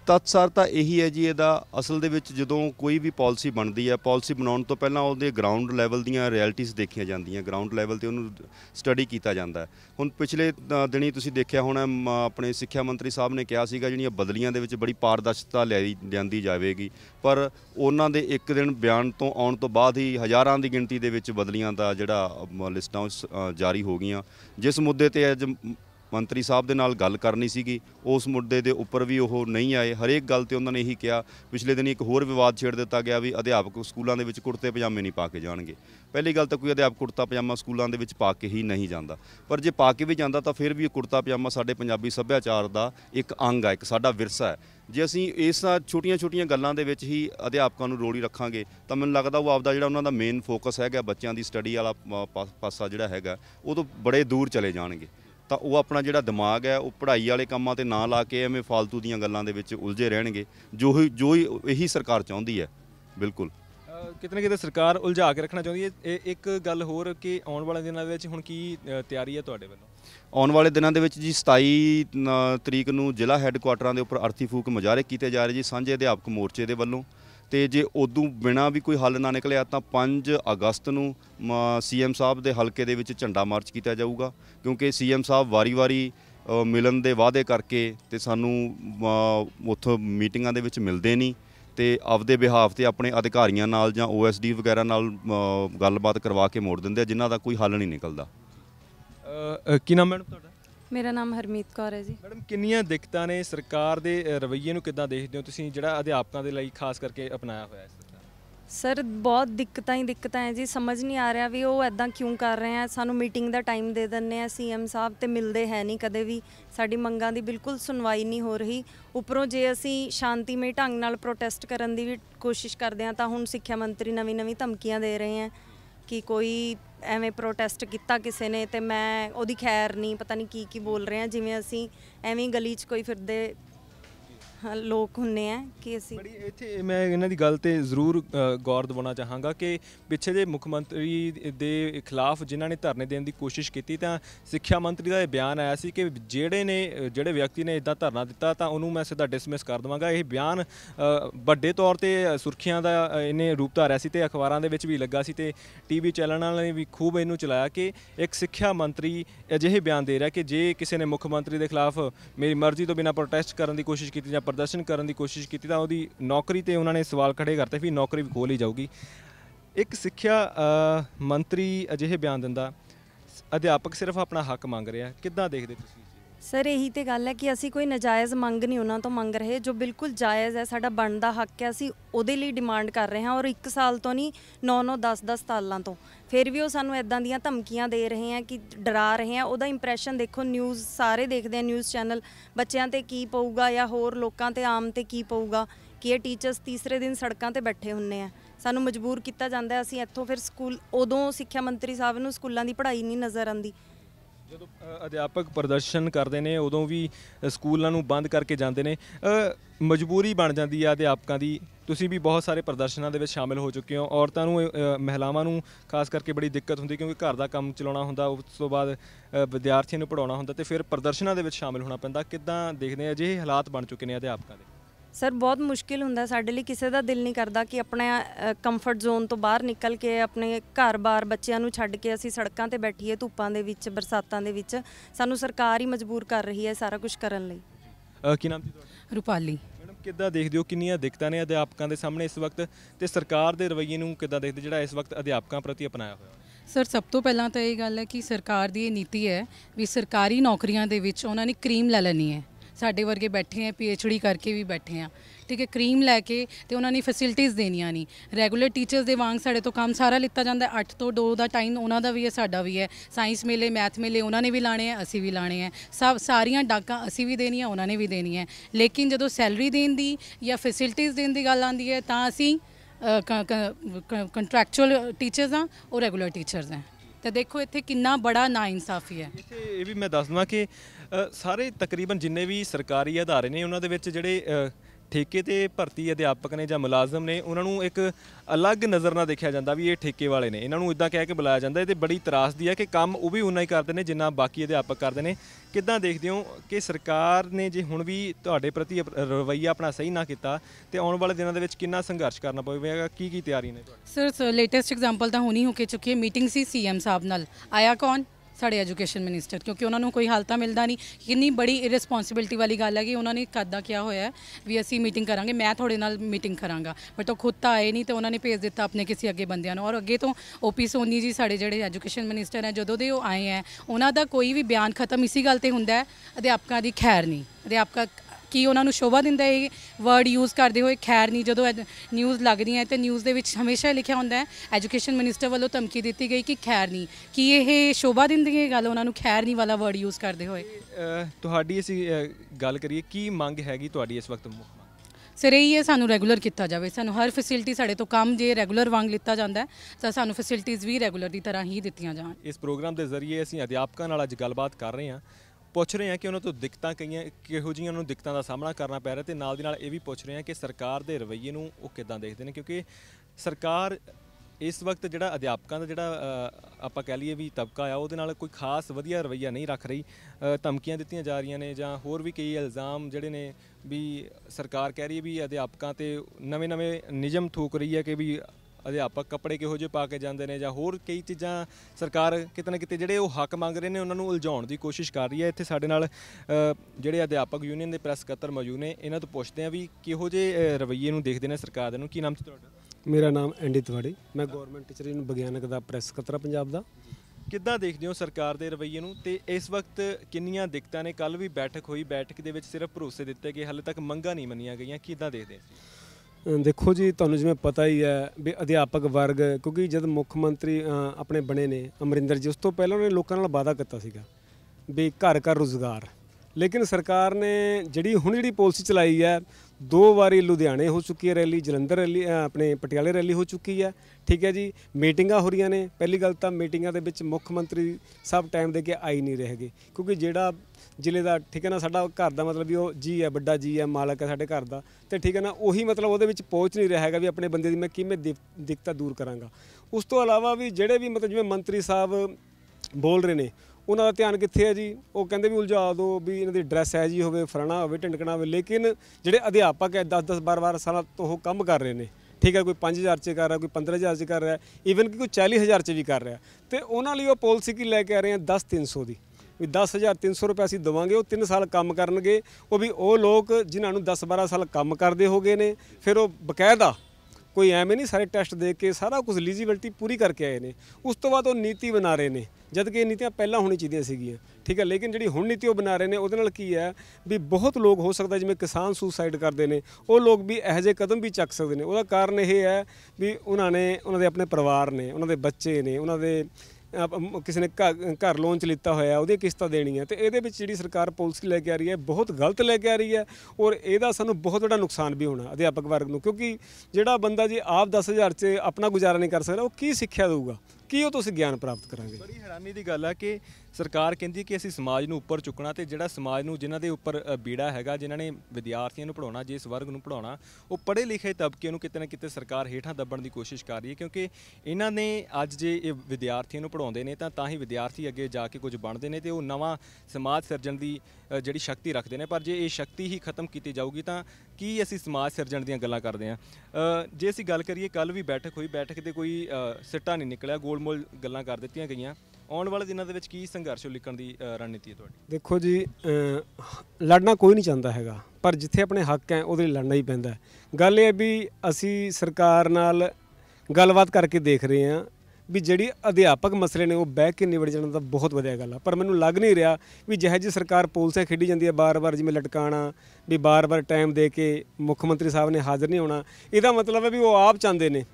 ਤਤਸਰ ਤਾਂ ਇਹੀ ਹੈ ਜੀ ਇਹਦਾ ਅਸਲ ਦੇ ਵਿੱਚ ਜਦੋਂ ਕੋਈ ਵੀ ਪਾਲਿਸੀ ਬਣਦੀ ਹੈ ਪਾਲਿਸੀ ਬਣਾਉਣ ਤੋਂ ਪਹਿਲਾਂ ਉਹਦੇ ਗਰਾਊਂਡ ਲੈਵਲ ਦੀਆਂ ਰਿਐਲਿਟੀਆਂ ਦੇਖੀਆਂ ਜਾਂਦੀਆਂ ਗਰਾਊਂਡ ਲੈਵਲ ਤੇ ਉਹਨੂੰ ਸਟੱਡੀ ਕੀਤਾ ਜਾਂਦਾ ਹੁਣ ਪਿਛਲੇ ਦਿਨੀ ਤੁਸੀਂ ਦੇਖਿਆ ਹੋਣਾ ਆਪਣੇ ਸਿੱਖਿਆ ਮੰਤਰੀ ਸਾਹਿਬ ਨੇ ਕਿਹਾ ਸੀਗਾ ਜਿਹੜੀਆਂ ਬਦਲੀਆਂ ਦੇ ਵਿੱਚ ਬੜੀ ਪਾਰਦਰਸ਼ਤਾ ਜਾਂਦੀ ਜਾਵੇਗੀ ਪਰ ਉਹਨਾਂ ਦੇ ਇੱਕ ਦਿਨ ਬਿਆਨ ਤੋਂ ਆਉਣ ਤੋਂ ਬਾਅਦ ਹੀ ਹਜ਼ਾਰਾਂ ਦੀ ਗਿਣਤੀ ਦੇ ਵਿੱਚ ਬਦਲੀਆਂ ਦਾ ਜਿਹੜਾ ਲਿਸਟਾਂ ਜਾਰੀ ਹੋ ਗਈਆਂ ਜਿਸ ਮੁੱਦੇ ਤੇ ਅੱਜ ਮੰਤਰੀ ਸਾਹਿਬ ਦੇ ਨਾਲ ਗੱਲ ਕਰਨੀ ਸੀਗੀ ਉਸ ਮੁੱਦੇ ਦੇ ਉੱਪਰ ਵੀ ਉਹ ਨਹੀਂ ਆਏ ਹਰੇਕ ਗੱਲ ਤੇ ਉਹਨਾਂ ਨੇ ਇਹੀ ਕਿਹਾ ਪਿਛਲੇ ਦਿਨ ਇੱਕ ਹੋਰ ਵਿਵਾਦ ਛੇੜ ਦਿੱਤਾ ਗਿਆ ਵੀ ਅਧਿਆਪਕ ਸਕੂਲਾਂ ਦੇ ਵਿੱਚ ਕੁੜਤੇ ਪਜਾਮੇ ਨਹੀਂ ਪਾ ਕੇ ਜਾਣਗੇ ਪਹਿਲੀ ਗੱਲ ਤਾਂ ਕੋਈ ਅਧਿਆਪਕ ਕੁੜਤਾ ਪਜਾਮਾ ਸਕੂਲਾਂ ਦੇ ਵਿੱਚ ਪਾ ਕੇ ਹੀ ਨਹੀਂ ਜਾਂਦਾ ਪਰ ਜੇ ਪਾ ਕੇ ਵੀ ਜਾਂਦਾ ਤਾਂ ਫਿਰ ਵੀ ਇਹ ਕੁੜਤਾ ਪਜਾਮਾ ਸਾਡੇ ਪੰਜਾਬੀ ਸੱਭਿਆਚਾਰ ਦਾ ਇੱਕ ਅੰਗ ਹੈ ਇੱਕ ਸਾਡਾ ਵਿਰਸਾ ਹੈ ਜੇ ਅਸੀਂ ਇਸ ਛੋਟੀਆਂ-ਛੋਟੀਆਂ ਗੱਲਾਂ ਦੇ ਵਿੱਚ ਹੀ ਅਧਿਆਪਕਾਂ ਨੂੰ ਰੋੜੀ ਰੱਖਾਂਗੇ ਤਾਂ ਮੈਨੂੰ ਲੱਗਦਾ ਉਹ ਆਪਦਾ ਜਿਹੜਾ ਉਹਨਾਂ ਦਾ ਮੇਨ ਫੋਕਸ ਹੈਗਾ ਬੱਚਿਆਂ ਦੀ ਸਟੱਡੀ ਵਾਲਾ ਪਾਸਾ ਜਿਹੜਾ ਹੈਗਾ ਉਹ ਤੋਂ ਬੜੇ ਦੂਰ ਚਲੇ ਜਾਣਗੇ ਤਾਂ ਉਹ ਆਪਣਾ ਜਿਹੜਾ ਦਿਮਾਗ ਹੈ ਉਹ ਪੜ੍ਹਾਈ ਵਾਲੇ ਕੰਮਾਂ ਤੇ ਨਾ ਲਾ ਕੇ ਐਵੇਂ ਫਾਲਤੂ ਦੀਆਂ ਗੱਲਾਂ ਦੇ ਵਿੱਚ ਉਲਝੇ ਰਹਿਣਗੇ ਜੋ ਹੀ ਜੋ ਹੀ ਇਹੀ ਸਰਕਾਰ ਚਾਹੁੰਦੀ ਹੈ ਬਿਲਕੁਲ ਕਿਤਨੇ ਕਿਤੇ ਸਰਕਾਰ ਉਲਝਾ ਕੇ ਰੱਖਣਾ ਚਾਹੁੰਦੀ ਹੈ ਇੱਕ ਗੱਲ ਹੋਰ ਕਿ ਆਉਣ ਵਾਲੇ ਦਿਨਾਂ ਦੇ ਵਿੱਚ ਹੁਣ ਕੀ ਤਿਆਰੀ ਹੈ ਤੁਹਾਡੇ ਵੱਲੋਂ ਆਉਣ ਵਾਲੇ ਦਿਨਾਂ ਦੇ ਵਿੱਚ ਜੀ 27 ਤਰੀਕ ਨੂੰ ਜ਼ਿਲ੍ਹਾ ਹੈੱਡਕੁਆਟਰਾਂ ਦੇ ਉੱਪਰ ਅਰਥੀ ਫੂਕ ਮਜਾਰੇ ਕੀਤੇ ਜਾ ਰਹੇ ਜੀ ਸਾਂਝੇ ਅਧਿਆਪਕ ਮੋਰਚੇ ਦੇ ਵੱਲੋਂ ਤੇ ਜੇ ਉਦੋਂ ਬਿਨਾ ਵੀ ਕੋਈ ਹੱਲ ਨਾ ਨਿਕਲਿਆ ਤਾਂ 5 ਅਗਸਤ ਨੂੰ ਸੀਐਮ ਸਾਹਿਬ ਦੇ ਹਲਕੇ ਦੇ ਵਿੱਚ ਝੰਡਾ ਮਾਰਚ ਕੀਤਾ ਜਾਊਗਾ ਕਿਉਂਕਿ ਸੀਐਮ ਸਾਹਿਬ ਵਾਰੀ-ਵਾਰੀ ਮਿਲਣ ਦੇ ਵਾਅਦੇ ਕਰਕੇ ਤੇ ਸਾਨੂੰ ਉੱਥੋਂ ਮੀਟਿੰਗਾਂ ਦੇ ਵਿੱਚ ਮਿਲਦੇ ਨਹੀਂ ਤੇ ਆਪਦੇ ਬਿਹਾਫ ਤੇ ਆਪਣੇ ਅਧਿਕਾਰੀਆਂ ਨਾਲ ਜਾਂ ਓਐਸਡੀ ਵਗੈਰਾ ਨਾਲ ਗੱਲਬਾਤ ਕਰਵਾ ਕੇ ਮੋੜ ਦਿੰਦੇ ਆ ਜਿਨ੍ਹਾਂ ਦਾ ਕੋਈ ਹੱਲ ਨਹੀਂ ਨਿਕਲਦਾ ਕੀ ਨਾਮ ਹੈ ਤੁਹਾਡਾ ਮੇਰਾ ਨਾਮ ਹਰਮੀਤ ਕੌਰ ਹੈ ਜੀ ਮੈਡਮ ਕਿੰਨੀਆਂ ਦਿੱਕਤਾਂ ਨੇ ਸਰਕਾਰ ਦੇ ਰਵੱਈਏ ਨੂੰ ਕਿੱਦਾਂ ਦੇਖਦੇ ਹੋ ਤੁਸੀਂ ਜਿਹੜਾ ਅਧਿਆਪਕਾਂ ਦੇ ਲਈ ਖਾਸ ਕਰਕੇ ਅਪਣਾਇਆ ਹੋਇਆ ਹੈ ਸਰ ਬਹੁਤ ਦਿੱਕਤਾਂ ਹੀ ਦਿੱਕਤਾਂ ਹੈ ਜੀ ਸਮਝ ਨਹੀਂ ਆ ਰਿਹਾ ਵੀ ਉਹ ਐਦਾਂ ਕਿਉਂ ਕਰ ਰਹੇ ਆ ਸਾਨੂੰ ਮੀਟਿੰਗ ਦਾ ਟਾਈਮ ਦੇ ਦਿੰਨੇ ਆ ਸੀਐਮ ਸਾਹਿਬ ਤੇ ਮਿਲਦੇ ਹੈ ਨਹੀਂ ਕਦੇ ਵੀ ਸਾਡੀ ਮੰਗਾਂ ਦੀ ਬਿਲਕੁਲ ਸੁਣਵਾਈ ਨਹੀਂ ਹੋ ਰਹੀ ਉੱਪਰੋਂ ਜੇ ਅਸੀਂ ਸ਼ਾਂਤੀਮਈ ਢੰਗ ਨਾਲ ਪ੍ਰੋਟੈਸਟ ਕਰਨ ਦੀ ਵੀ ਕੋਸ਼ਿਸ਼ ਕਰਦੇ ਆ ਤਾਂ ਹੁਣ ਸਿੱਖਿਆ ਮੰਤਰੀ ਨਵੀਂ-ਨਵੀਂ ਧਮਕੀਆਂ ਦੇ ਰਹੇ ਆ ਕਿ ਕੋਈ ਐਵੇਂ ਪ੍ਰੋਟੈਸਟ ਕੀਤਾ ਕਿਸੇ ਨੇ ਤੇ ਮੈਂ ਉਹਦੀ ਖੈਰ ਨਹੀਂ ਪਤਾ ਨਹੀਂ ਕੀ ਕੀ ਬੋਲ ਰਹੇ ਆ ਜਿਵੇਂ ਅਸੀਂ ਐਵੇਂ ਗਲੀ 'ਚ ਕੋਈ ਫਿਰਦੇ ਲੋਕ ਹੁੰਨੇ ਆ ਕਿ ਅਸੀਂ ਬੜੀ ਇੱਥੇ ਮੈਂ ਇਹਨਾਂ ਦੀ ਗੱਲ ਤੇ ਜ਼ਰੂਰ ਗੌਰ ਦਿਵਾਉਣਾ ਚਾਹਾਂਗਾ ਕਿ ਪਿੱਛੇ ਦੇ ਮੁੱਖ ਮੰਤਰੀ ਦੇ ਖਿਲਾਫ ਜਿਨ੍ਹਾਂ ਨੇ ਧਰਨੇ ਦੇਣ ਦੀ ਕੋਸ਼ਿਸ਼ ਕੀਤੀ ਤਾਂ ਸਿੱਖਿਆ ਮੰਤਰੀ ਦਾ ਇਹ ਬਿਆਨ ਆਇਆ ਸੀ ਕਿ ਜਿਹੜੇ ਨੇ ਜਿਹੜੇ ਵਿਅਕਤੀ ਨੇ ਇਦਾਂ ਧਰਨਾ ਦਿੱਤਾ ਤਾਂ ਉਹਨੂੰ ਮੈਂ ਸਿੱਧਾ ਡਿਸਮਿਸ ਕਰ ਦਵਾਂਗਾ ਇਹ ਬਿਆਨ ਵੱਡੇ ਤੌਰ ਤੇ ਸੁਰਖੀਆਂ ਦਾ ਇਹਨੇ ਰੂਪ ਧਾਰਿਆ ਸੀ ਤੇ ਅਖਬਾਰਾਂ ਦੇ ਵਿੱਚ ਵੀ ਲੱਗਾ ਸੀ ਤੇ ਟੀਵੀ ਚੈਨਲਾਂ ਨੇ ਵੀ ਖੂਬ ਇਹਨੂੰ ਚਲਾਇਆ ਕਿ ਇੱਕ ਸਿੱਖਿਆ ਮੰਤਰੀ ਅਜਿਹੇ ਬਿਆਨ ਦੇ ਰਿਹਾ ਕਿ ਜੇ ਕਿਸੇ ਨੇ ਮੁੱਖ ਮੰਤਰੀ ਦੇ ਖਿਲਾਫ ਮੇਰੀ ਮਰਜ਼ੀ ਤੋਂ ਬਿਨਾਂ ਪ੍ਰੋਟੈਸਟ ਕਰਨ ਦੀ ਕੋਸ਼ਿਸ਼ ਕੀਤੀ ਜਾਂ ਪ੍ਰਦਰਸ਼ਨ ਕਰਨ ਦੀ ਕੋਸ਼ਿਸ਼ ਕੀਤੀ ਤਾਂ ਉਹਦੀ ਨੌਕਰੀ ਤੇ ਉਹਨਾਂ ਨੇ ਸਵਾਲ ਖੜੇ ਕਰਤੇ ਵੀ ਨੌਕਰੀ ਵੀ ਖੋਲੀ ਜਾਊਗੀ ਇੱਕ ਸਿੱਖਿਆ ਮੰਤਰੀ ਅਜਿਹੇ ਬਿਆਨ ਦਿੰਦਾ ਅਧਿਆਪਕ ਸਿਰਫ ਆਪਣਾ ਹੱਕ ਮੰਗ ਰਿਹਾ ਕਿੱਦਾਂ ਦੇਖਦੇ ਤੁਸੀਂ ਸਰ ਇਹੀ ਤੇ ਗੱਲ ਹੈ ਕਿ ਅਸੀਂ ਕੋਈ ਨਜਾਇਜ਼ ਮੰਗ ਨਹੀਂ ਉਹਨਾਂ ਤੋਂ ਮੰਗ ਰਹੇ ਜੋ ਬਿਲਕੁਲ ਜਾਇਜ਼ ਹੈ ਸਾਡਾ ਬਣਦਾ ਹੱਕ ਹੈ ਅਸੀਂ ਉਹਦੇ ਲਈ ਡਿਮਾਂਡ ਕਰ ਰਹੇ ਹਾਂ ਔਰ 1 ਸਾਲ ਤੋਂ ਨਹੀਂ 9-9 10-10 ਸਾਲਾਂ ਤੋਂ ਫਿਰ ਵੀ ਉਹ ਸਾਨੂੰ ਇਦਾਂ ਦੀਆਂ ਧਮਕੀਆਂ ਦੇ ਰਹੇ ਆ ਕਿ ਡਰਾ ਰਹੇ ਆ ਉਹਦਾ ਇੰਪ੍ਰੈਸ਼ਨ ਦੇਖੋ ਨਿਊਜ਼ ਸਾਰੇ ਦੇਖਦੇ ਆ ਨਿਊਜ਼ ਚੈਨਲ ਬੱਚਿਆਂ ਤੇ ਕੀ ਪਊਗਾ ਜਾਂ ਹੋਰ ਲੋਕਾਂ ਤੇ ਆਮ ਤੇ ਕੀ ਪਊਗਾ ਕਿ ਇਹ ਟੀਚਰਸ ਤੀਸਰੇ ਦਿਨ ਸੜਕਾਂ ਤੇ ਬੈਠੇ ਹੁੰਨੇ ਆ ਸਾਨੂੰ ਮਜਬੂਰ ਕੀਤਾ ਜਾਂਦਾ ਅਸੀਂ ਇੱਥੋਂ ਫਿਰ ਸਕੂਲ ਉਦੋਂ ਸਿੱਖਿਆ ਮੰਤਰੀ ਸਾਹਿਬ ਨੂੰ ਸਕੂਲਾਂ ਦੀ ਪੜ੍ਹਾਈ ਨਹੀਂ ਨਜ਼ਰ ਆਂਦੀ ਜਦੋਂ ਅਧਿਆਪਕ ਪ੍ਰਦਰਸ਼ਨ ਕਰਦੇ ਨੇ ਉਦੋਂ ਵੀ ਸਕੂਲਾਂ ਨੂੰ ਬੰਦ ਕਰਕੇ ਜਾਂਦੇ ਨੇ ਮਜਬੂਰੀ ਬਣ ਜਾਂਦੀ ਆ ਅਧਿਆਪਕਾਂ ਦੀ ਤੁਸੀਂ ਵੀ ਬਹੁਤ ਸਾਰੇ ਪ੍ਰਦਰਸ਼ਨਾਂ ਦੇ ਵਿੱਚ ਸ਼ਾਮਿਲ ਹੋ ਚੁੱਕੇ ਹੋ ਔਰਤਾਂ ਨੂੰ ਮਹਿਲਾਵਾਂ ਨੂੰ ਖਾਸ ਕਰਕੇ ਬੜੀ ਦਿੱਕਤ ਹੁੰਦੀ ਕਿਉਂਕਿ ਘਰ ਦਾ ਕੰਮ ਚਲਾਉਣਾ ਹੁੰਦਾ ਉਸ ਤੋਂ ਬਾਅਦ ਵਿਦਿਆਰਥੀਆਂ ਨੂੰ ਪੜਾਉਣਾ ਹੁੰਦਾ ਤੇ ਫਿਰ ਪ੍ਰਦਰਸ਼ਨਾਂ ਦੇ ਵਿੱਚ ਸ਼ਾਮਿਲ ਹੋਣਾ ਪੈਂਦਾ ਕਿੱਦਾਂ ਦੇਖਦੇ ਆ ਜਿਹੇ ਹਾਲਾਤ ਬਣ ਚੁੱਕੇ ਨੇ ਅਧਿਆਪਕਾਂ ਦੇ ਸਰ ਬਹੁਤ ਮੁਸ਼ਕਿਲ ਹੁੰਦਾ ਸਾਡੇ ਲਈ ਕਿਸੇ ਦਾ ਦਿਲ ਨਹੀਂ ਕਰਦਾ ਕਿ ਆਪਣੇ ਕੰਫਰਟ ਜ਼ੋਨ ਤੋਂ ਬਾਹਰ ਨਿਕਲ ਕੇ ਆਪਣੇ ਘਰ-ਬਾਰ ਬੱਚਿਆਂ ਨੂੰ ਛੱਡ ਕੇ ਅਸੀਂ ਸੜਕਾਂ ਤੇ ਬੈਠੀਏ ਧੁੱਪਾਂ ਦੇ ਵਿੱਚ ਬਰਸਾਤਾਂ ਦੇ ਵਿੱਚ ਸਾਨੂੰ ਸਰਕਾਰ ਹੀ ਮਜਬੂਰ ਕਰ ਰਹੀ ਹੈ ਸਾਰਾ ਕੁਝ ਕਰਨ ਲਈ ਕੀ ਨਾਮ ਤੁਹਾਡਾ ਰੁਪਾਲੀ ਮੈਡਮ ਕਿੱਦਾਂ ਦੇਖਦੇ ਹੋ ਕਿੰਨੀਆਂ ਦਿੱਕਤਾਂ ਨੇ ਅਧਿਆਪਕਾਂ ਦੇ ਸਾਹਮਣੇ ਇਸ ਵਕਤ ਤੇ ਸਰਕਾਰ ਦੇ ਰਵੱਈਏ ਨੂੰ ਕਿੱਦਾਂ ਦੇਖਦੇ ਜਿਹੜਾ ਇਸ ਵਕਤ ਅਧਿਆਪਕਾਂ ਪ੍ਰਤੀ ਅਪਣਾਇਆ ਹੋਇਆ ਸਰ ਸਭ ਤੋਂ ਪਹਿਲਾਂ ਤਾਂ ਇਹ ਗੱਲ ਹੈ ਕਿ ਸਰਕਾਰ ਦੀ ਇਹ ਨੀਤੀ ਹੈ ਵੀ ਸਰਕਾਰੀ ਨੌਕਰੀਆਂ ਦੇ ਵਿੱਚ ਉਹਨਾਂ ਨੇ ਕਰੀਮ ਲੈ ਲੈਣੀ ਹੈ ਸਾਡੇ ਵਰਗੇ ਬੈਠੇ ਆ ਪੀਐਚਡੀ ਕਰਕੇ ਵੀ ਬੈਠੇ ਆ ਠੀਕ ਹੈ ਕਰੀਮ ਲੈ ਕੇ ਤੇ ਉਹਨਾਂ ਨੇ ਫੈਸਿਲਿਟੀਆਂ ਦੇਣੀਆਂ ਨਹੀਂ ਰੈਗੂਲਰ ਟੀਚਰਸ ਦੇ ਵਾਂਗ ਸਾਡੇ ਤੋਂ ਕੰਮ ਸਾਰਾ ਲਿੱਤਾ ਜਾਂਦਾ 8 ਤੋਂ 2 ਦਾ ਟਾਈਮ ਉਹਨਾਂ ਦਾ ਵੀ ਹੈ ਸਾਡਾ ਵੀ ਹੈ ਸਾਇੰਸ ਮੇਲੇ ਮੈਥ ਮੇਲੇ ਉਹਨਾਂ ਨੇ ਵੀ ਲਾਣੇ ਆ ਅਸੀਂ ਵੀ ਲਾਣੇ ਆ ਸਭ ਸਾਰੀਆਂ ਡਾਕਾਂ ਅਸੀਂ ਵੀ ਦੇਣੀਆਂ ਉਹਨਾਂ ਨੇ ਵੀ ਦੇਣੀਆਂ ਲੇਕਿਨ ਜਦੋਂ ਸੈਲਰੀ ਦੇਣ ਦੀ ਜਾਂ ਫੈਸਿਲਿਟੀਆਂ ਦੇਣ ਦੀ ਗੱਲ ਆਉਂਦੀ ਹੈ ਤਾਂ ਅਸੀਂ ਕੰਟਰੈਕਚੁਅਲ ਟੀਚਰਸ ਆ ਉਹ ਰੈਗੂਲਰ ਟੀਚਰਸ ਆ ਤਾਂ ਦੇਖੋ ਇੱਥੇ ਕਿੰਨਾ ਬੜਾ ਨਾ ਇਨਸਾਫੀ ਹੈ ਇਹ ਵੀ ਮੈਂ ਦੱਸਣਾ ਕਿ ਸਾਰੇ ਤਕਰੀਬਨ ਜਿੰਨੇ ਵੀ ਸਰਕਾਰੀ ਅਧਾਰੇ ਨੇ ਉਹਨਾਂ ਦੇ ਵਿੱਚ ਜਿਹੜੇ ਠੇਕੇ ਤੇ ਭਰਤੀ ਅਧਿਆਪਕ ਨੇ ਜਾਂ ਮੁਲਾਜ਼ਮ ਨੇ ਉਹਨਾਂ ਨੂੰ ਇੱਕ ਅਲੱਗ ਨਜ਼ਰ ਨਾਲ ਦੇਖਿਆ ਜਾਂਦਾ ਵੀ ਇਹ ਠੇਕੇ ਵਾਲੇ ਨੇ ਇਹਨਾਂ ਨੂੰ ਇਦਾਂ ਕਹਿ ਕੇ ਬੁਲਾਇਆ ਜਾਂਦਾ ਇਹ ਤੇ ਬੜੀ ਤਰਾਸਦੀ ਹੈ ਕਿ ਕੰਮ ਉਹ ਵੀ ਉਨਾ ਹੀ ਕਰਦੇ ਨੇ ਜਿੰਨਾ ਬਾਕੀ ਅਧਿਆਪਕ ਕਰਦੇ ਨੇ ਕਿੱਦਾਂ ਦੇਖਦੇ ਹੋ ਕਿ ਸਰਕਾਰ ਨੇ ਜੇ ਹੁਣ ਵੀ ਤੁਹਾਡੇ ਪ੍ਰਤੀ ਰਵਈਆ ਆਪਣਾ ਸਹੀ ਨਾ ਕੀਤਾ ਤੇ ਆਉਣ ਵਾਲੇ ਦਿਨਾਂ ਦੇ ਵਿੱਚ ਕਿੰਨਾ ਸੰਘਰਸ਼ ਕਰਨਾ ਪਵੇਗਾ ਕੀ ਕੀ ਤਿਆਰੀ ਨੇ ਸਰ ਲੇਟੈਸਟ ਐਗਜ਼ਾਮਪਲ ਤਾਂ ਹੁਣੀ ਹੋ ਕੇ ਚੁੱਕੀ ਹੈ ਮੀਟਿੰਗ ਸੀ ਸੀਐਮ ਸਾਹਿਬ ਨਾਲ ਆਇਆ ਕੌਣ ਸਾਡੇ ਐਜੂਕੇਸ਼ਨ ਮਿਨਿਸਟਰ ਕਿਉਂਕਿ ਉਹਨਾਂ ਨੂੰ ਕੋਈ ਹਾਲਤਾ ਮਿਲਦਾ ਨਹੀਂ ਕਿੰਨੀ ਬੜੀ ਇਰਰੈਸਪੌਂਸਿਬਿਲਟੀ ਵਾਲੀ ਗੱਲ ਹੈ ਕਿ ਉਹਨਾਂ ਨੇ ਕਾਦਾ ਕਿਹਾ ਹੋਇਆ ਵੀ ਅਸੀਂ ਮੀਟਿੰਗ ਕਰਾਂਗੇ ਮੈਂ ਤੁਹਾਡੇ ਨਾਲ ਮੀਟਿੰਗ ਕਰਾਂਗਾ ਬਟ ਉਹ ਖੁਦ ਤਾਂ ਆਏ ਨਹੀਂ ਤੇ ਉਹਨਾਂ ਨੇ ਭੇਜ ਦਿੱਤਾ ਆਪਣੇ ਕਿਸੇ ਅੱਗੇ ਬੰਦਿਆਂ ਨੂੰ ਔਰ ਅੱਗੇ ਤੋਂ ਓਪੀ ਸੋਨੀ ਜੀ ਸਾਡੇ ਜਿਹੜੇ ਐਜੂਕੇਸ਼ਨ ਮਿਨਿਸਟਰ ਹੈ ਜਦੋਂ ਦੇ ਉਹ ਆਏ ਹੈ ਉਹਨਾਂ ਦਾ ਕੋਈ ਵੀ ਬਿਆਨ ਖਤਮ ਇਸੇ ਗੱਲ ਤੇ ਹੁੰਦਾ ਹੈ ਅਧਿਆਪਕਾਂ ਦੀ ਖੈਰ ਨਹੀਂ ਅਧਿਆਪਕ ਕੀ ਉਹਨਾਂ ਨੂੰ ਸ਼ੋਭਾ ਦਿੰਦਾ ਇਹ ਵਰਡ ਯੂਜ਼ ਕਰਦੇ ਹੋਏ ਖੈਰ ਨਹੀਂ ਜਦੋਂ ਨਿਊਜ਼ ਲੱਗਦੀਆਂ ਤੇ ਨਿਊਜ਼ ਦੇ ਵਿੱਚ ਹਮੇਸ਼ਾ ਲਿਖਿਆ ਹੁੰਦਾ ਹੈ ਐਜੂਕੇਸ਼ਨ ਮਿਨਿਸਟਰ ਵੱਲੋਂ ਧਮਕੀ ਦਿੱਤੀ ਗਈ ਕਿ ਖੈਰ ਨਹੀਂ ਕਿ ਇਹ ਸ਼ੋਭਾ ਦਿੰਦੀ ਹੈ ਗੱਲ ਉਹਨਾਂ ਨੂੰ ਖੈਰ ਨਹੀਂ ਵਾਲਾ ਵਰਡ ਯੂਜ਼ ਕਰਦੇ ਹੋਏ ਤੁਹਾਡੀ ਅਸੀਂ ਗੱਲ ਕਰੀਏ ਕੀ ਮੰਗ ਹੈਗੀ ਤੁਹਾਡੀ ਇਸ ਵਕਤ ਮੁੱਖ ਸਰ ਇਹ ਹੈ ਸਾਨੂੰ ਰੈਗੂਲਰ ਕੀਤਾ ਜਾਵੇ ਸਾਨੂੰ ਹਰ ਫੈਸਿਲਿਟੀ ਸਾਡੇ ਤੋਂ ਕੰਮ ਜੇ ਰੈਗੂਲਰ ਵਾਂਗ ਲਿੱਤਾ ਜਾਂਦਾ ਤਾਂ ਸਾਨੂੰ ਫੈਸਿਲਿਟੀਆਂ ਵੀ ਰੈਗੂਲਰ ਦੀ ਤਰ੍ਹਾਂ ਹੀ ਦਿੱਤੀਆਂ ਜਾਣ ਇਸ ਪ੍ਰੋਗਰਾਮ ਦੇ ਜ਼ਰੀਏ ਅਸੀਂ ਅਧਿਆਪਕਾਂ ਨਾਲ ਅੱਜ ਗੱਲਬਾਤ ਕਰ ਰਹੇ ਹਾਂ ਪੁੱਛ ਰਹੇ ਹਾਂ ਕਿ ਉਹਨਾਂ ਤੋਂ ਦਿੱਕਤਾਂ ਕਈਆਂ ਕਿਹੋ ਜੀਆਂ ਉਹਨਾਂ ਨੂੰ ਦਿੱਕਤਾਂ ਦਾ ਸਾਹਮਣਾ ਕਰਨਾ ਪੈ ਰਿਹਾ ਤੇ ਨਾਲ ਦੀ ਨਾਲ ਇਹ ਵੀ ਪੁੱਛ ਰਹੇ ਹਾਂ ਕਿ ਸਰਕਾਰ ਦੇ ਰਵੱਈਏ ਨੂੰ ਉਹ ਕਿਦਾਂ ਦੇਖਦੇ ਨੇ ਕਿਉਂਕਿ ਸਰਕਾਰ ਇਸ ਵਕਤ ਜਿਹੜਾ ਅਧਿਆਪਕਾਂ ਦਾ ਜਿਹੜਾ ਆਪਾਂ ਕਹਿ ਲਈਏ ਵੀ ਤਬਕਾ ਆ ਉਹਦੇ ਨਾਲ ਕੋਈ ਖਾਸ ਵਧੀਆ ਰਵੱਈਆ ਨਹੀਂ ਰੱਖ ਰਹੀ ਧਮਕੀਆਂ ਦਿੱਤੀਆਂ ਜਾ ਰਹੀਆਂ ਨੇ ਜਾਂ ਹੋਰ ਵੀ ਕਈ ਇਲਜ਼ਾਮ ਜਿਹੜੇ ਨੇ ਵੀ ਸਰਕਾਰ ਕਹਿ ਰਹੀ ਹੈ ਵੀ ਅਧਿਆਪਕਾਂ ਤੇ ਨਵੇਂ-ਨਵੇਂ ਨਿਯਮ ਥੋਕ ਰਹੀ ਹੈ ਕਿ ਵੀ ਅਧਿਆਪਕ ਕੱਪੜੇ ਕਿਹੋ ਜਿਹੇ ਪਾ ਕੇ ਜਾਂਦੇ ਨੇ ਜਾਂ ਹੋਰ ਕਈ ਚੀਜ਼ਾਂ ਸਰਕਾਰ ਕਿਤੇ ਨਾ ਕਿਤੇ ਜਿਹੜੇ ਉਹ ਹੱਕ ਮੰਗ ਰਹੇ ਨੇ ਉਹਨਾਂ ਨੂੰ ਉਲਝਾਉਣ ਦੀ ਕੋਸ਼ਿਸ਼ ਕਰ ਰਹੀ ਹੈ ਇੱਥੇ ਸਾਡੇ ਨਾਲ ਜਿਹੜੇ ਅਧਿਆਪਕ ਯੂਨੀਅਨ ਦੇ ਪ੍ਰੈਸ ਸਕੱਤਰ ਮੌਜੂਦ ਨੇ ਇਹਨਾਂ ਤੋਂ ਪੁੱਛਦੇ ਆ ਵੀ ਕਿਹੋ ਜਿਹੇ ਰਵੱਈਏ ਨੂੰ ਦੇਖਦੇ ਨੇ ਸਰਕਾਰ ਦੇ ਨੂੰ ਕੀ ਨਾਮ ਤੇ ਤੁਹਾਡਾ ਮੇਰਾ ਨਾਮ ਐਂਡੀ ਤਿਵਾੜੀ ਮੈਂ ਗਵਰਨਮੈਂਟ ਟੀਚਰ ਇਨ ਵਿਗਿਆਨਕ ਦਾ ਪ੍ਰੈਸ ਸਕੱਤਰ ਪੰਜਾਬ ਦਾ ਕਿੱਦਾਂ ਦੇਖਦੇ ਹੋ ਸਰਕਾਰ ਦੇ ਰਵੱਈਏ ਨੂੰ ਤੇ ਇਸ ਵਕਤ ਕਿੰਨੀਆਂ ਦਿੱਕਤਾਂ ਨੇ ਕੱਲ ਵੀ ਬੈਠਕ ਹੋਈ ਬੈਠਕ ਦੇ ਵਿੱਚ ਸਿਰਫ ਭਰੋਸੇ ਦਿੱਤੇ ਗਏ ਹਾਲੇ ਤੱਕ ਮੰਗਾਂ ਨਹੀਂ ਮੰਨੀਆਂ ਗਈਆਂ ਕਿੱਦਾਂ ਦੇਖਦੇ ਹੋ ਦੇਖੋ ਜੀ ਤੁਹਾਨੂੰ ਜਿਵੇਂ ਪਤਾ ਹੀ ਹੈ ਵੀ ਅਧਿਆਪਕ ਵਰਗ ਕਿਉਂਕਿ ਜਦ ਮੁੱਖ ਮੰਤਰੀ ਆਪਣੇ ਬਣੇ ਨੇ ਅਮਰਿੰਦਰ ਜੀ ਉਸ ਤੋਂ ਪਹਿਲਾਂ ਉਹਨੇ ਲੋਕਾਂ ਨਾਲ ਵਾਅਦਾ ਕੀਤਾ ਸੀਗਾ ਵੀ ਘਰ ਘਰ ਰੋਜ਼ਗਾਰ ਲੇਕਿਨ ਸਰਕਾਰ ਨੇ ਜਿਹੜੀ ਹੁਣ ਜਿਹੜੀ ਪਾਲਿਸੀ ਚਲਾਈ ਹੈ ਦੋ ਵਾਰੀ ਲੁਧਿਆਣੇ ਹੋ ਚੁੱਕੀ ਹੈ ਰੈਲੀ ਜਲੰਧਰ ਰੈਲੀ ਆਪਣੇ ਪਟਿਆਲੇ ਰੈਲੀ ਹੋ ਚੁੱਕੀ ਹੈ ਠੀਕ ਹੈ ਜੀ ਮੀਟਿੰਗਾਂ ਹੋ ਰਹੀਆਂ ਨੇ ਪਹਿਲੀ ਗੱਲ ਤਾਂ ਮੀਟਿੰਗਾਂ ਦੇ ਵਿੱਚ ਮੁੱਖ ਮੰਤਰੀ ਸਭ ਟਾਈਮ ਦੇ ਕੇ ਆਈ ਨਹੀਂ ਰਹੇਗੇ ਕਿਉਂਕਿ ਜਿਹੜਾ ਜ਼ਿਲ੍ਹੇ ਦਾ ਠੀਕ ਹੈ ਨਾ ਸਾਡਾ ਘਰ ਦਾ ਮਤਲਬ ਵੀ ਉਹ ਜੀ ਹੈ ਵੱਡਾ ਜੀ ਹੈ ਮਾਲਕ ਹੈ ਸਾਡੇ ਘਰ ਦਾ ਤੇ ਠੀਕ ਹੈ ਨਾ ਉਹੀ ਮਤਲਬ ਉਹਦੇ ਵਿੱਚ ਪਹੁੰਚ ਨਹੀਂ ਰਿਹਾ ਹੈਗਾ ਵੀ ਆਪਣੇ ਬੰਦੇ ਦੀ ਮੈਂ ਕਿਵੇਂ ਦਿੱਕਤਾਂ ਦੂਰ ਕਰਾਂਗਾ ਉਸ ਤੋਂ ਇਲਾਵਾ ਵੀ ਜਿਹੜੇ ਵੀ ਮਤਲਬ ਜਿਵੇਂ ਮੰਤਰੀ ਸਾਹਿਬ ਬੋਲ ਰਹੇ ਨੇ ਉਹਨਾਂ ਦਾ ਧਿਆਨ ਕਿੱਥੇ ਹੈ ਜੀ ਉਹ ਕਹਿੰਦੇ ਵੀ ਉਲਝਾ ਦੋ ਵੀ ਇਹਨਾਂ ਦੀ ਡਰੈਸ ਹੈ ਜੀ ਹੋਵੇ ਫਰਣਾ ਹੋਵੇ ਢਿੰਡਕਣਾ ਹੋਵੇ ਲੇਕਿਨ ਜਿਹੜੇ ਅਧਿਆਪਕ ਹੈ 10-10 ਬਾਰ ਬਾਰ ਸਾਲਾਂ ਤੋਂ ਉਹ ਕੰਮ ਕਰ ਰਹੇ ਨੇ ਠੀਕ ਹੈ ਕੋਈ 5000 ਚ ਕਰ ਰਿਹਾ ਕੋਈ 15000 ਚ ਕਰ ਰਿਹਾ ਇਵਨ ਕਿ ਕੋਈ 40000 ਚ ਵੀ ਕਰ ਰਿਹਾ ਤੇ ਉਹਨਾਂ ਲਈ ਉਹ ਪਾਲਿਸੀ ਕੀ ਲੈ ਕੇ ਆ ਰਹੇ ਆ 10 300 ਦੀ ਵੀ 10300 ਰੁਪਏ ਅਸੀਂ ਦਵਾਂਗੇ ਉਹ 3 ਸਾਲ ਕੰਮ ਕਰਨਗੇ ਉਹ ਵੀ ਉਹ ਲੋਕ ਜਿਨ੍ਹਾਂ ਨੂੰ 10-12 ਸਾਲ ਕੰਮ ਕਰਦੇ ਹੋਗੇ ਨੇ ਫਿਰ ਉਹ ਬਕਾਇਦਾ ਕੋਈ ਐਵੇਂ ਨਹੀਂ ਸਾਰੇ ਟੈਸਟ ਦੇ ਕੇ ਸਾਰਾ ਕੁਝ ਐਲੀਜੀਬਿਲਟੀ ਪੂਰੀ ਕਰਕੇ ਆਏ ਨੇ ਉਸ ਤੋਂ ਬਾਅਦ ਉਹ ਨੀਤੀ ਬਣਾ ਰਹੇ ਨੇ ਜਦ ਕਿ ਇਹ ਨੀਤੀਆਂ ਪਹਿਲਾਂ ਹੋਣੀ ਚਾਹੀਦੀਆਂ ਸੀਗੀਆਂ ਠੀਕ ਹੈ ਲੇਕਿਨ ਜਿਹੜੀ ਹੁਣ ਨੀਤੀ ਉਹ ਬਣਾ ਰਹੇ ਨੇ ਉਹਦੇ ਨਾਲ ਕੀ ਹੈ ਵੀ ਬਹੁਤ ਲੋਕ ਹੋ ਸਕਦਾ ਜਿਵੇਂ ਕਿਸਾਨ ਸੁਸਾਈਡ ਕਰਦੇ ਨੇ ਉਹ ਲੋਕ ਵੀ ਇਹੋ ਜਿਹੇ ਕਦਮ ਵੀ ਚੱਕ ਸਕਦੇ ਨੇ ਉਹਦਾ ਕਾਰਨ ਇਹ ਹੈ ਵੀ ਉਹਨਾਂ ਨੇ ਉਹਨਾਂ ਦੇ ਆਪਣੇ ਪਰਿਵਾਰ ਨੇ ਉਹਨਾਂ ਦੇ ਬੱਚੇ ਨੇ ਉਹਨਾਂ ਦੇ ਕਿਸੇ ਨੇ ਘਰ ਲੋਨ ਚ ਲਿੱਤਾ ਹੋਇਆ ਉਹਦੀ ਕਿਸ਼ਤਾਂ ਦੇਣੀਆਂ ਤੇ ਇਹਦੇ ਵਿੱਚ ਜਿਹੜੀ ਸਰਕਾਰ ਪਾਲਿਸੀ ਲੈ ਕੇ ਆ ਰਹੀ ਹੈ ਬਹੁਤ ਗਲਤ ਲੈ ਕੇ ਆ ਰਹੀ ਹੈ ਔਰ ਇਹਦਾ ਸਾਨੂੰ ਬਹੁਤ ਵੱਡਾ ਨੁਕਸਾਨ ਵੀ ਹੋਣਾ ਅਧਿਆਪਕ ਵਰਗ ਨੂੰ ਕਿਉਂਕਿ ਜਿਹੜਾ ਬੰਦਾ ਜੀ ਆਪ 10000 ਚ ਆਪਣਾ ਗੁਜ਼ਾਰਾ ਨਹੀਂ ਕਰ ਸਕਦਾ ਉਹ ਕੀ ਸਿੱਖਿਆ ਦੇਊਗਾ ਕੀ ਉਹ ਤੁਸੀਂ ਗਿਆਨ ਪ੍ਰਾਪਤ ਕਰਾਂਗੇ ਬੜੀ ਹੈਰਾਨੀ ਦੀ ਗੱਲ ਆ ਕਿ ਸਰਕਾਰ ਕਹਿੰਦੀ ਕਿ ਅਸੀਂ ਸਮਾਜ ਨੂੰ ਉੱਪਰ ਚੁੱਕਣਾ ਤੇ ਜਿਹੜਾ ਸਮਾਜ ਨੂੰ ਜਿਨ੍ਹਾਂ ਦੇ ਉੱਪਰ ਬੀੜਾ ਹੈਗਾ ਜਿਨ੍ਹਾਂ ਨੇ ਵਿਦਿਆਰਥੀਆਂ ਨੂੰ ਪੜਾਉਣਾ ਜਿਸ ਵਰਗ ਨੂੰ ਪੜਾਉਣਾ ਉਹ ਪੜ੍ਹੇ ਲਿਖੇ ਤਬਕੇ ਨੂੰ ਕਿਤੇ ਨਾ ਕਿਤੇ ਸਰਕਾਰ ਹੇਠਾਂ ਦੱਬਣ ਦੀ ਕੋਸ਼ਿਸ਼ ਕਰ ਰਹੀ ਹੈ ਕਿਉਂਕਿ ਇਹਨਾਂ ਨੇ ਅੱਜ ਜੇ ਇਹ ਵਿਦਿਆਰਥੀਆਂ ਨੂੰ ਪੜਾਉਂਦੇ ਨੇ ਤਾਂ ਤਾਂ ਹੀ ਵਿਦਿਆਰਥੀ ਅੱਗੇ ਜਾ ਕੇ ਕੁਝ ਬਣਦੇ ਨੇ ਤੇ ਉਹ ਨਵਾਂ ਸਮਾਜ ਸਿਰਜਣ ਦੀ ਜਿਹੜੀ ਸ਼ਕਤੀ ਰੱਖਦੇ ਨੇ ਪਰ ਜੇ ਇਹ ਸ਼ਕਤੀ ਹੀ ਖਤਮ ਕੀਤੀ ਜਾਊਗੀ ਤਾਂ ਕੀ ਅਸੀਂ ਸਮਾਜ ਸਿਰਜਣ ਦੀਆਂ ਗੱਲਾਂ ਕਰਦੇ ਆ ਜੇ ਅਸੀਂ ਗੱਲ ਕਰੀਏ ਕੱਲ ਵੀ ਬੈਠਕ ਹੋਈ ਬੈਠਕ ਤੇ ਕੋਈ ਸਿੱਟਾ ਨਹੀਂ ਨਿਕਲਿਆ ਗੋਲਮੋਲ ਗੱਲਾਂ ਕਰ ਦਿੱਤੀਆਂ ਗਈਆਂ ਆਉਣ ਵਾਲੇ ਦਿਨਾਂ ਦੇ ਵਿੱਚ ਕੀ ਸੰਘਰਸ਼ ਲਿਖਣ ਦੀ ਰਣਨੀਤੀ ਹੈ ਤੁਹਾਡੀ ਦੇਖੋ ਜੀ ਲੜਨਾ ਕੋਈ ਨਹੀਂ ਚਾਹੁੰਦਾ ਹੈਗਾ ਪਰ ਜਿੱਥੇ ਆਪਣੇ ਹੱਕ ਹੈ ਉਹਦੇ ਲਈ ਲੜਨਾ ਹੀ ਪੈਂਦਾ ਗੱਲ ਇਹ ਵੀ ਅਸੀਂ ਸਰਕਾਰ ਨਾਲ ਗੱਲਬਾਤ ਕਰਕੇ ਦੇਖ ਰਹੇ ਹਾਂ ਵੀ ਜਿਹੜੀ ਅਧਿਆਪਕ ਮਸਲੇ ਨੇ ਉਹ ਬਹਿ ਕੇ ਨਿਵੜ ਜਾਣ ਦਾ ਬਹੁਤ ਵਧੀਆ ਗੱਲ ਆ ਪਰ ਮੈਨੂੰ ਲੱਗ ਨਹੀਂ ਰਿਹਾ ਵੀ ਜਿਹੇ ਜੀ ਸਰਕਾਰ ਪੋਲਸੀਆਂ ਖੇਡੀ ਜਾਂਦੀ ਹੈ ਬਾਰ-ਬਾਰ ਜਿਵੇਂ ਲਟਕਾਣਾ ਵੀ ਬਾਰ-ਬਾਰ ਟਾਈਮ ਦੇ ਕੇ ਮੁੱਖ ਮੰਤਰੀ ਸਾਹਿਬ ਨੇ ਹਾਜ਼ਰ ਨਹੀਂ ਹੋਣਾ ਇਹਦਾ ਮਤਲਬ ਹੈ ਵੀ ਉਹ ਆਪ ਚਾਹੁੰਦੇ ਨੇ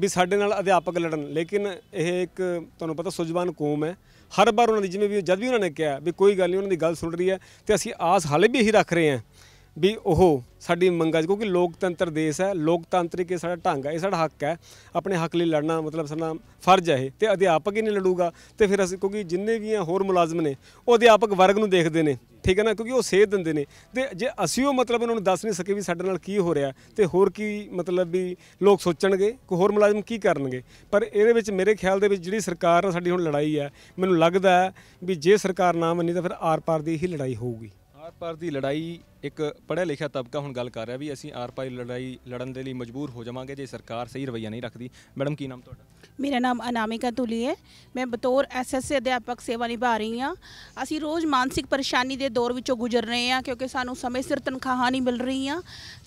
ਵੀ ਸਾਡੇ ਨਾਲ ਅਧਿਆਪਕ ਲੜਨ ਲੇਕਿਨ ਇਹ ਇੱਕ ਤੁਹਾਨੂੰ ਪਤਾ ਸੁਜਵਾਨ ਕੌਮ ਹੈ ਹਰ ਵਾਰ ਉਹਨਾਂ ਦੀ ਜਿਵੇਂ ਵੀ ਜਦ ਵੀ ਉਹਨਾਂ ਨੇ ਕਿਹਾ ਵੀ ਕੋਈ ਗੱਲ ਨਹੀਂ ਉਹਨਾਂ ਦੀ ਗੱਲ ਸੁਣ ਰਹੀ ਹੈ ਤੇ ਅਸੀਂ ਆਸ ਹਾਲੇ ਵੀ ਇਹੀ ਰੱਖ ਰਹੇ ਹਾਂ ਵੀ ਉਹ ਸਾਡੀ ਮੰਗਾਂ ਕਿਉਂਕਿ ਲੋਕਤੰਤਰ ਦੇਸ਼ ਹੈ ਲੋਕਤੰਤਰੀ ਕੇ ਸਾਡਾ ਢੰਗ ਹੈ ਇਹ ਸਾਡਾ ਹੱਕ ਹੈ ਆਪਣੇ ਹੱਕ ਲਈ ਲੜਨਾ ਮਤਲਬ ਸਾਡਾ ਫਰਜ਼ ਹੈ ਤੇ ਅਧਿਆਪਕ ਹੀ ਨਹੀਂ ਲੜੂਗਾ ਤੇ ਫਿਰ ਅਸੀਂ ਕਿਉਂਕਿ ਜਿੰਨੇ ਵੀ ਆ ਹੋਰ ਮੁਲਾਜ਼ਮ ਨੇ ਉਹ ਅਧਿਆਪਕ ਵਰਗ ਨੂੰ ਦੇਖਦੇ ਨੇ ਠੀਕ ਹੈ ਨਾ ਕਿਉਂਕਿ ਉਹ ਸੇਧ ਦਿੰਦੇ ਨੇ ਤੇ ਜੇ ਅਸੀਂ ਉਹ ਮਤਲਬ ਉਹਨਾਂ ਨੂੰ ਦੱਸ ਨਹੀਂ ਸਕੇ ਵੀ ਸਾਡੇ ਨਾਲ ਕੀ ਹੋ ਰਿਹਾ ਤੇ ਹੋਰ ਕੀ ਮਤਲਬ ਵੀ ਲੋਕ ਸੋਚਣਗੇ ਕੋਈ ਹੋਰ ਮੁਲਾਜ਼ਮ ਕੀ ਕਰਨਗੇ ਪਰ ਇਹਦੇ ਵਿੱਚ ਮੇਰੇ ਖਿਆਲ ਦੇ ਵਿੱਚ ਜਿਹੜੀ ਸਰਕਾਰ ਨਾਲ ਸਾਡੀ ਹੁਣ ਲੜਾਈ ਹੈ ਮੈਨੂੰ ਲੱਗਦਾ ਵੀ ਜੇ ਸਰਕਾਰ ਨਾ ਮੰਨੀ ਤਾਂ ਫਿਰ ਆਰ-ਪਾਰ ਦੀ ਹੀ ਲੜਾਈ ਹੋਊਗੀ ਆਰ-ਪਾਰ ਦੀ ਲੜਾਈ ਇੱਕ ਪੜ੍ਹਿਆ ਲਿਖਿਆ ਤਬਕਾ ਹੁਣ ਗੱਲ ਕਰ ਰਿਹਾ ਵੀ ਅਸੀਂ ਆਰ ਪਾਈ ਲੜਾਈ ਲੜਨ ਦੇ ਲਈ ਮਜਬੂਰ ਹੋ ਜਾਵਾਂਗੇ ਜੇ ਸਰਕਾਰ ਸਹੀ ਰਵਈਆ ਨਹੀਂ ਰੱਖਦੀ ਮੈਡਮ ਕੀ ਨਾਮ ਤੁਹਾਡਾ ਮੇਰਾ ਨਾਮ ਅਨਾਮਿਕਾ ਤੁਲੀ ਹੈ ਮੈਂ ਬਤੌਰ ਐਸਐਸਏ ਅਧਿਆਪਕ ਸੇਵਾ ਨਿਭਾ ਰਹੀ ਹਾਂ ਅਸੀਂ ਰੋਜ਼ ਮਾਨਸਿਕ ਪਰੇਸ਼ਾਨੀ ਦੇ ਦੌਰ ਵਿੱਚੋਂ ਗੁਜ਼ਰ ਰਹੇ ਹਾਂ ਕਿਉਂਕਿ ਸਾਨੂੰ ਸਮੇਂ ਸਿਰ ਤਨਖਾਹਾਂ ਨਹੀਂ ਮਿਲ ਰਹੀਆਂ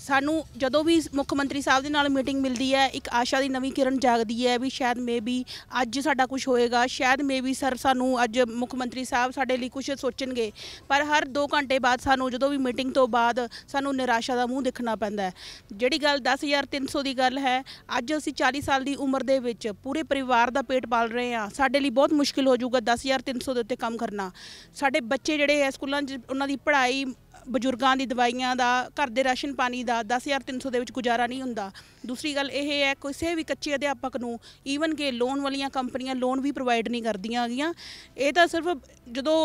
ਸਾਨੂੰ ਜਦੋਂ ਵੀ ਮੁੱਖ ਮੰਤਰੀ ਸਾਹਿਬ ਦੇ ਨਾਲ ਮੀਟਿੰਗ ਮਿਲਦੀ ਹੈ ਇੱਕ ਆਸ਼ਾ ਦੀ ਨਵੀਂ ਕਿਰਨ ਜਾਗਦੀ ਹੈ ਵੀ ਸ਼ਾਇਦ ਮੇਬੀ ਅੱਜ ਸਾਡਾ ਕੁਝ ਹੋਏਗਾ ਸ਼ਾਇਦ ਮੇਬੀ ਸਰ ਸਾਨੂੰ ਅੱਜ ਮੁੱਖ ਮੰਤਰੀ ਸਾਹਿਬ ਸਾਡੇ ਲਈ ਕੁਝ ਸੋਚਣਗੇ ਪਰ ਹਰ 2 ਘੰਟੇ ਬਾਅਦ ਸਾਨੂੰ ਜਦੋਂ ਵੀ ਮੀਟਿੰਗ ਤੋਂ ਤੋਂ ਬਾਅਦ ਸਾਨੂੰ ਨਿਰਾਸ਼ਾ ਦਾ ਮੂੰਹ ਦੇਖਣਾ ਪੈਂਦਾ ਹੈ ਜਿਹੜੀ ਗੱਲ 10300 ਦੀ ਗੱਲ ਹੈ ਅੱਜ ਅਸੀਂ 40 ਸਾਲ ਦੀ ਉਮਰ ਦੇ ਵਿੱਚ ਪੂਰੇ ਪਰਿਵਾਰ ਦਾ ਪੇਟ ਪਾਲ ਰਹੇ ਹਾਂ ਸਾਡੇ ਲਈ ਬਹੁਤ ਮੁਸ਼ਕਿਲ ਹੋ ਜਾਊਗਾ 10300 ਦੇ ਉੱਤੇ ਕੰਮ ਕਰਨਾ ਸਾਡੇ ਬੱਚੇ ਜਿਹੜੇ ਐ ਸਕੂਲਾਂ 'ਚ ਉਹਨਾਂ ਦੀ ਪੜ੍ਹਾਈ ਬਜ਼ੁਰਗਾਂ ਦੀ ਦਵਾਈਆਂ ਦਾ ਘਰ ਦੇ ਰਾਸ਼ਨ ਪਾਣੀ ਦਾ 10300 ਦੇ ਵਿੱਚ ਗੁਜ਼ਾਰਾ ਨਹੀਂ ਹੁੰਦਾ ਦੂਸਰੀ ਗੱਲ ਇਹ ਹੈ ਕਿਸੇ ਵੀ ਕੱਚੇ ਅਧਿਆਪਕ ਨੂੰ ਈਵਨ ਕਿ ਲੋਨ ਵਾਲੀਆਂ ਕੰਪਨੀਆਂ ਲੋਨ ਵੀ ਪ੍ਰੋਵਾਈਡ ਨਹੀਂ ਕਰਦੀਆਂ ਹੈਗੀਆਂ ਇਹ ਤਾਂ ਸਿਰਫ ਜਦੋਂ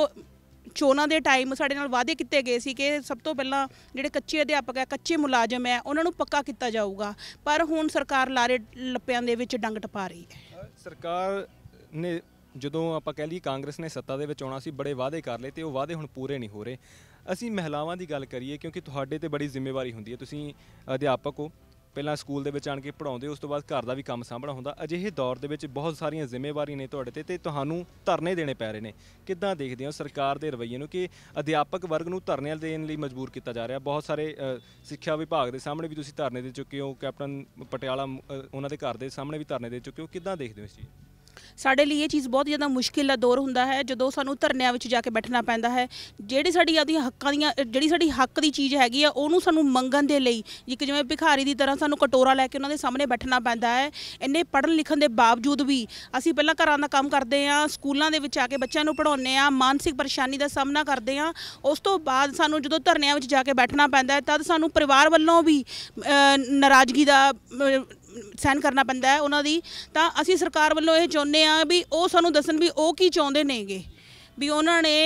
ਚੋਣਾਂ ਦੇ ਟਾਈਮ ਸਾਡੇ ਨਾਲ ਵਾਅਦੇ ਕੀਤੇ ਗਏ ਸੀ ਕਿ ਸਭ ਤੋਂ ਪਹਿਲਾਂ ਜਿਹੜੇ ਕੱਚੇ ਅਧਿਆਪਕ ਹੈ ਕੱਚੇ ਮੁਲਾਜ਼ਮ ਹੈ ਉਹਨਾਂ ਨੂੰ ਪੱਕਾ ਕੀਤਾ ਜਾਊਗਾ ਪਰ ਹੁਣ ਸਰਕਾਰ ਲਾਰੇ ਲੱਪਿਆਂ ਦੇ ਵਿੱਚ ਡੰਗ ਟਪਾ ਰਹੀ ਹੈ ਸਰਕਾਰ ਨੇ ਜਦੋਂ ਆਪਾਂ ਕਹਿ ਲਈ ਕਾਂਗਰਸ ਨੇ ਸੱਤਾ ਦੇ ਵਿੱਚ ਆਉਣਾ ਸੀ ਬੜੇ ਵਾਅਦੇ ਕਰ ਲਏ ਤੇ ਉਹ ਵਾਅਦੇ ਹੁਣ ਪੂਰੇ ਨਹੀਂ ਹੋ ਰਹੇ ਅਸੀਂ ਮਹਿਲਾਵਾਂ ਦੀ ਗੱਲ ਕਰੀਏ ਕਿਉਂਕਿ ਤੁਹਾਡੇ ਤੇ ਬੜੀ ਜ਼ਿੰਮੇਵਾਰੀ ਹੁੰਦੀ ਹੈ ਤੁਸੀਂ ਅਧਿਆਪਕ ਹੋ ਪਹਿਲਾਂ ਸਕੂਲ ਦੇ ਵਿੱਚ ਆਣ ਕੇ ਪੜਾਉਂਦੇ ਉਸ ਤੋਂ ਬਾਅਦ ਘਰ ਦਾ ਵੀ ਕੰਮ ਸਾਂਭਣਾ ਹੁੰਦਾ ਅਜਿਹੇ ਦੌਰ ਦੇ ਵਿੱਚ ਬਹੁਤ ਸਾਰੀਆਂ ਜ਼ਿੰਮੇਵਾਰੀਆਂ ਨੇ ਤੁਹਾਡੇ ਤੇ ਤੇ ਤੁਹਾਨੂੰ ਧਰਨੇ ਦੇਣੇ ਪੈ ਰਹੇ ਨੇ ਕਿੱਦਾਂ ਦੇਖਦੇ ਹੋ ਸਰਕਾਰ ਦੇ ਰਵੱਈਏ ਨੂੰ ਕਿ ਅਧਿਆਪਕ ਵਰਗ ਨੂੰ ਧਰਨੇ ਦੇਣ ਲਈ ਮਜਬੂਰ ਕੀਤਾ ਜਾ ਰਿਹਾ ਬਹੁਤ ਸਾਰੇ ਸਿੱਖਿਆ ਵਿਭਾਗ ਦੇ ਸਾਹਮਣੇ ਵੀ ਤੁਸੀਂ ਧਰਨੇ ਦੇ ਚੁੱਕੇ ਹੋ ਕੈਪਟਨ ਪਟਿਆਲਾ ਉਹਨਾਂ ਦੇ ਘਰ ਦੇ ਸਾਹਮਣੇ ਵੀ ਧਰਨੇ ਦੇ ਚੁੱਕੇ ਹੋ ਕਿੱਦਾਂ ਦੇਖਦੇ ਹੋ ਇਸ ਚੀਜ਼ ਸਾਡੇ ਲਈ ਇਹ ਚੀਜ਼ ਬਹੁਤ ਜ਼ਿਆਦਾ ਮੁਸ਼ਕਿਲ ਦਾ ਦੌਰ ਹੁੰਦਾ ਹੈ ਜਦੋਂ ਸਾਨੂੰ ਧਰਨਿਆਂ ਵਿੱਚ ਜਾ ਕੇ ਬੈਠਣਾ ਪੈਂਦਾ ਹੈ ਜਿਹੜੀ ਸਾਡੀ ਆਦੀ ਹੱਕਾਂ ਦੀਆਂ ਜਿਹੜੀ ਸਾਡੀ ਹੱਕ ਦੀ ਚੀਜ਼ ਹੈਗੀ ਆ ਉਹਨੂੰ ਸਾਨੂੰ ਮੰਗਣ ਦੇ ਲਈ ਇੱਕ ਜਿਵੇਂ ਭਿਖਾਰੀ ਦੀ ਤਰ੍ਹਾਂ ਸਾਨੂੰ ਕਟੋਰਾ ਲੈ ਕੇ ਉਹਨਾਂ ਦੇ ਸਾਹਮਣੇ ਬੈਠਣਾ ਪੈਂਦਾ ਹੈ ਇੰਨੇ ਪੜ੍ਹਨ ਲਿਖਣ ਦੇ ਬਾਵਜੂਦ ਵੀ ਅਸੀਂ ਪਹਿਲਾਂ ਘਰਾਂ ਦਾ ਕੰਮ ਕਰਦੇ ਆ ਸਕੂਲਾਂ ਦੇ ਵਿੱਚ ਆ ਕੇ ਬੱਚਿਆਂ ਨੂੰ ਪੜ੍ਹਾਉਂਦੇ ਆ ਮਾਨਸਿਕ ਪਰੇਸ਼ਾਨੀ ਦਾ ਸਾਹਮਣਾ ਕਰਦੇ ਆ ਉਸ ਤੋਂ ਬਾਅਦ ਸਾਨੂੰ ਜਦੋਂ ਧਰਨਿਆਂ ਵਿੱਚ ਜਾ ਕੇ ਬੈਠਣਾ ਪੈਂਦਾ ਹੈ ਤਦ ਸਾਨੂੰ ਪਰਿਵਾਰ ਵੱਲੋਂ ਵੀ ਨਾਰਾਜ਼ਗੀ ਦਾ ਸਹਿਨ ਕਰਨਾ ਪੈਂਦਾ ਹੈ ਉਹਨਾਂ ਦੀ ਤਾਂ ਅਸੀਂ ਸਰਕਾਰ ਵੱਲੋਂ ਇਹ ਚਾਹੁੰਦੇ ਆ ਵੀ ਉਹ ਸਾਨੂੰ ਦੱਸਣ ਵੀ ਉਹ ਕੀ ਚਾਹੁੰਦੇ ਨੇਗੇ ਵੀ ਉਹਨਾਂ ਨੇ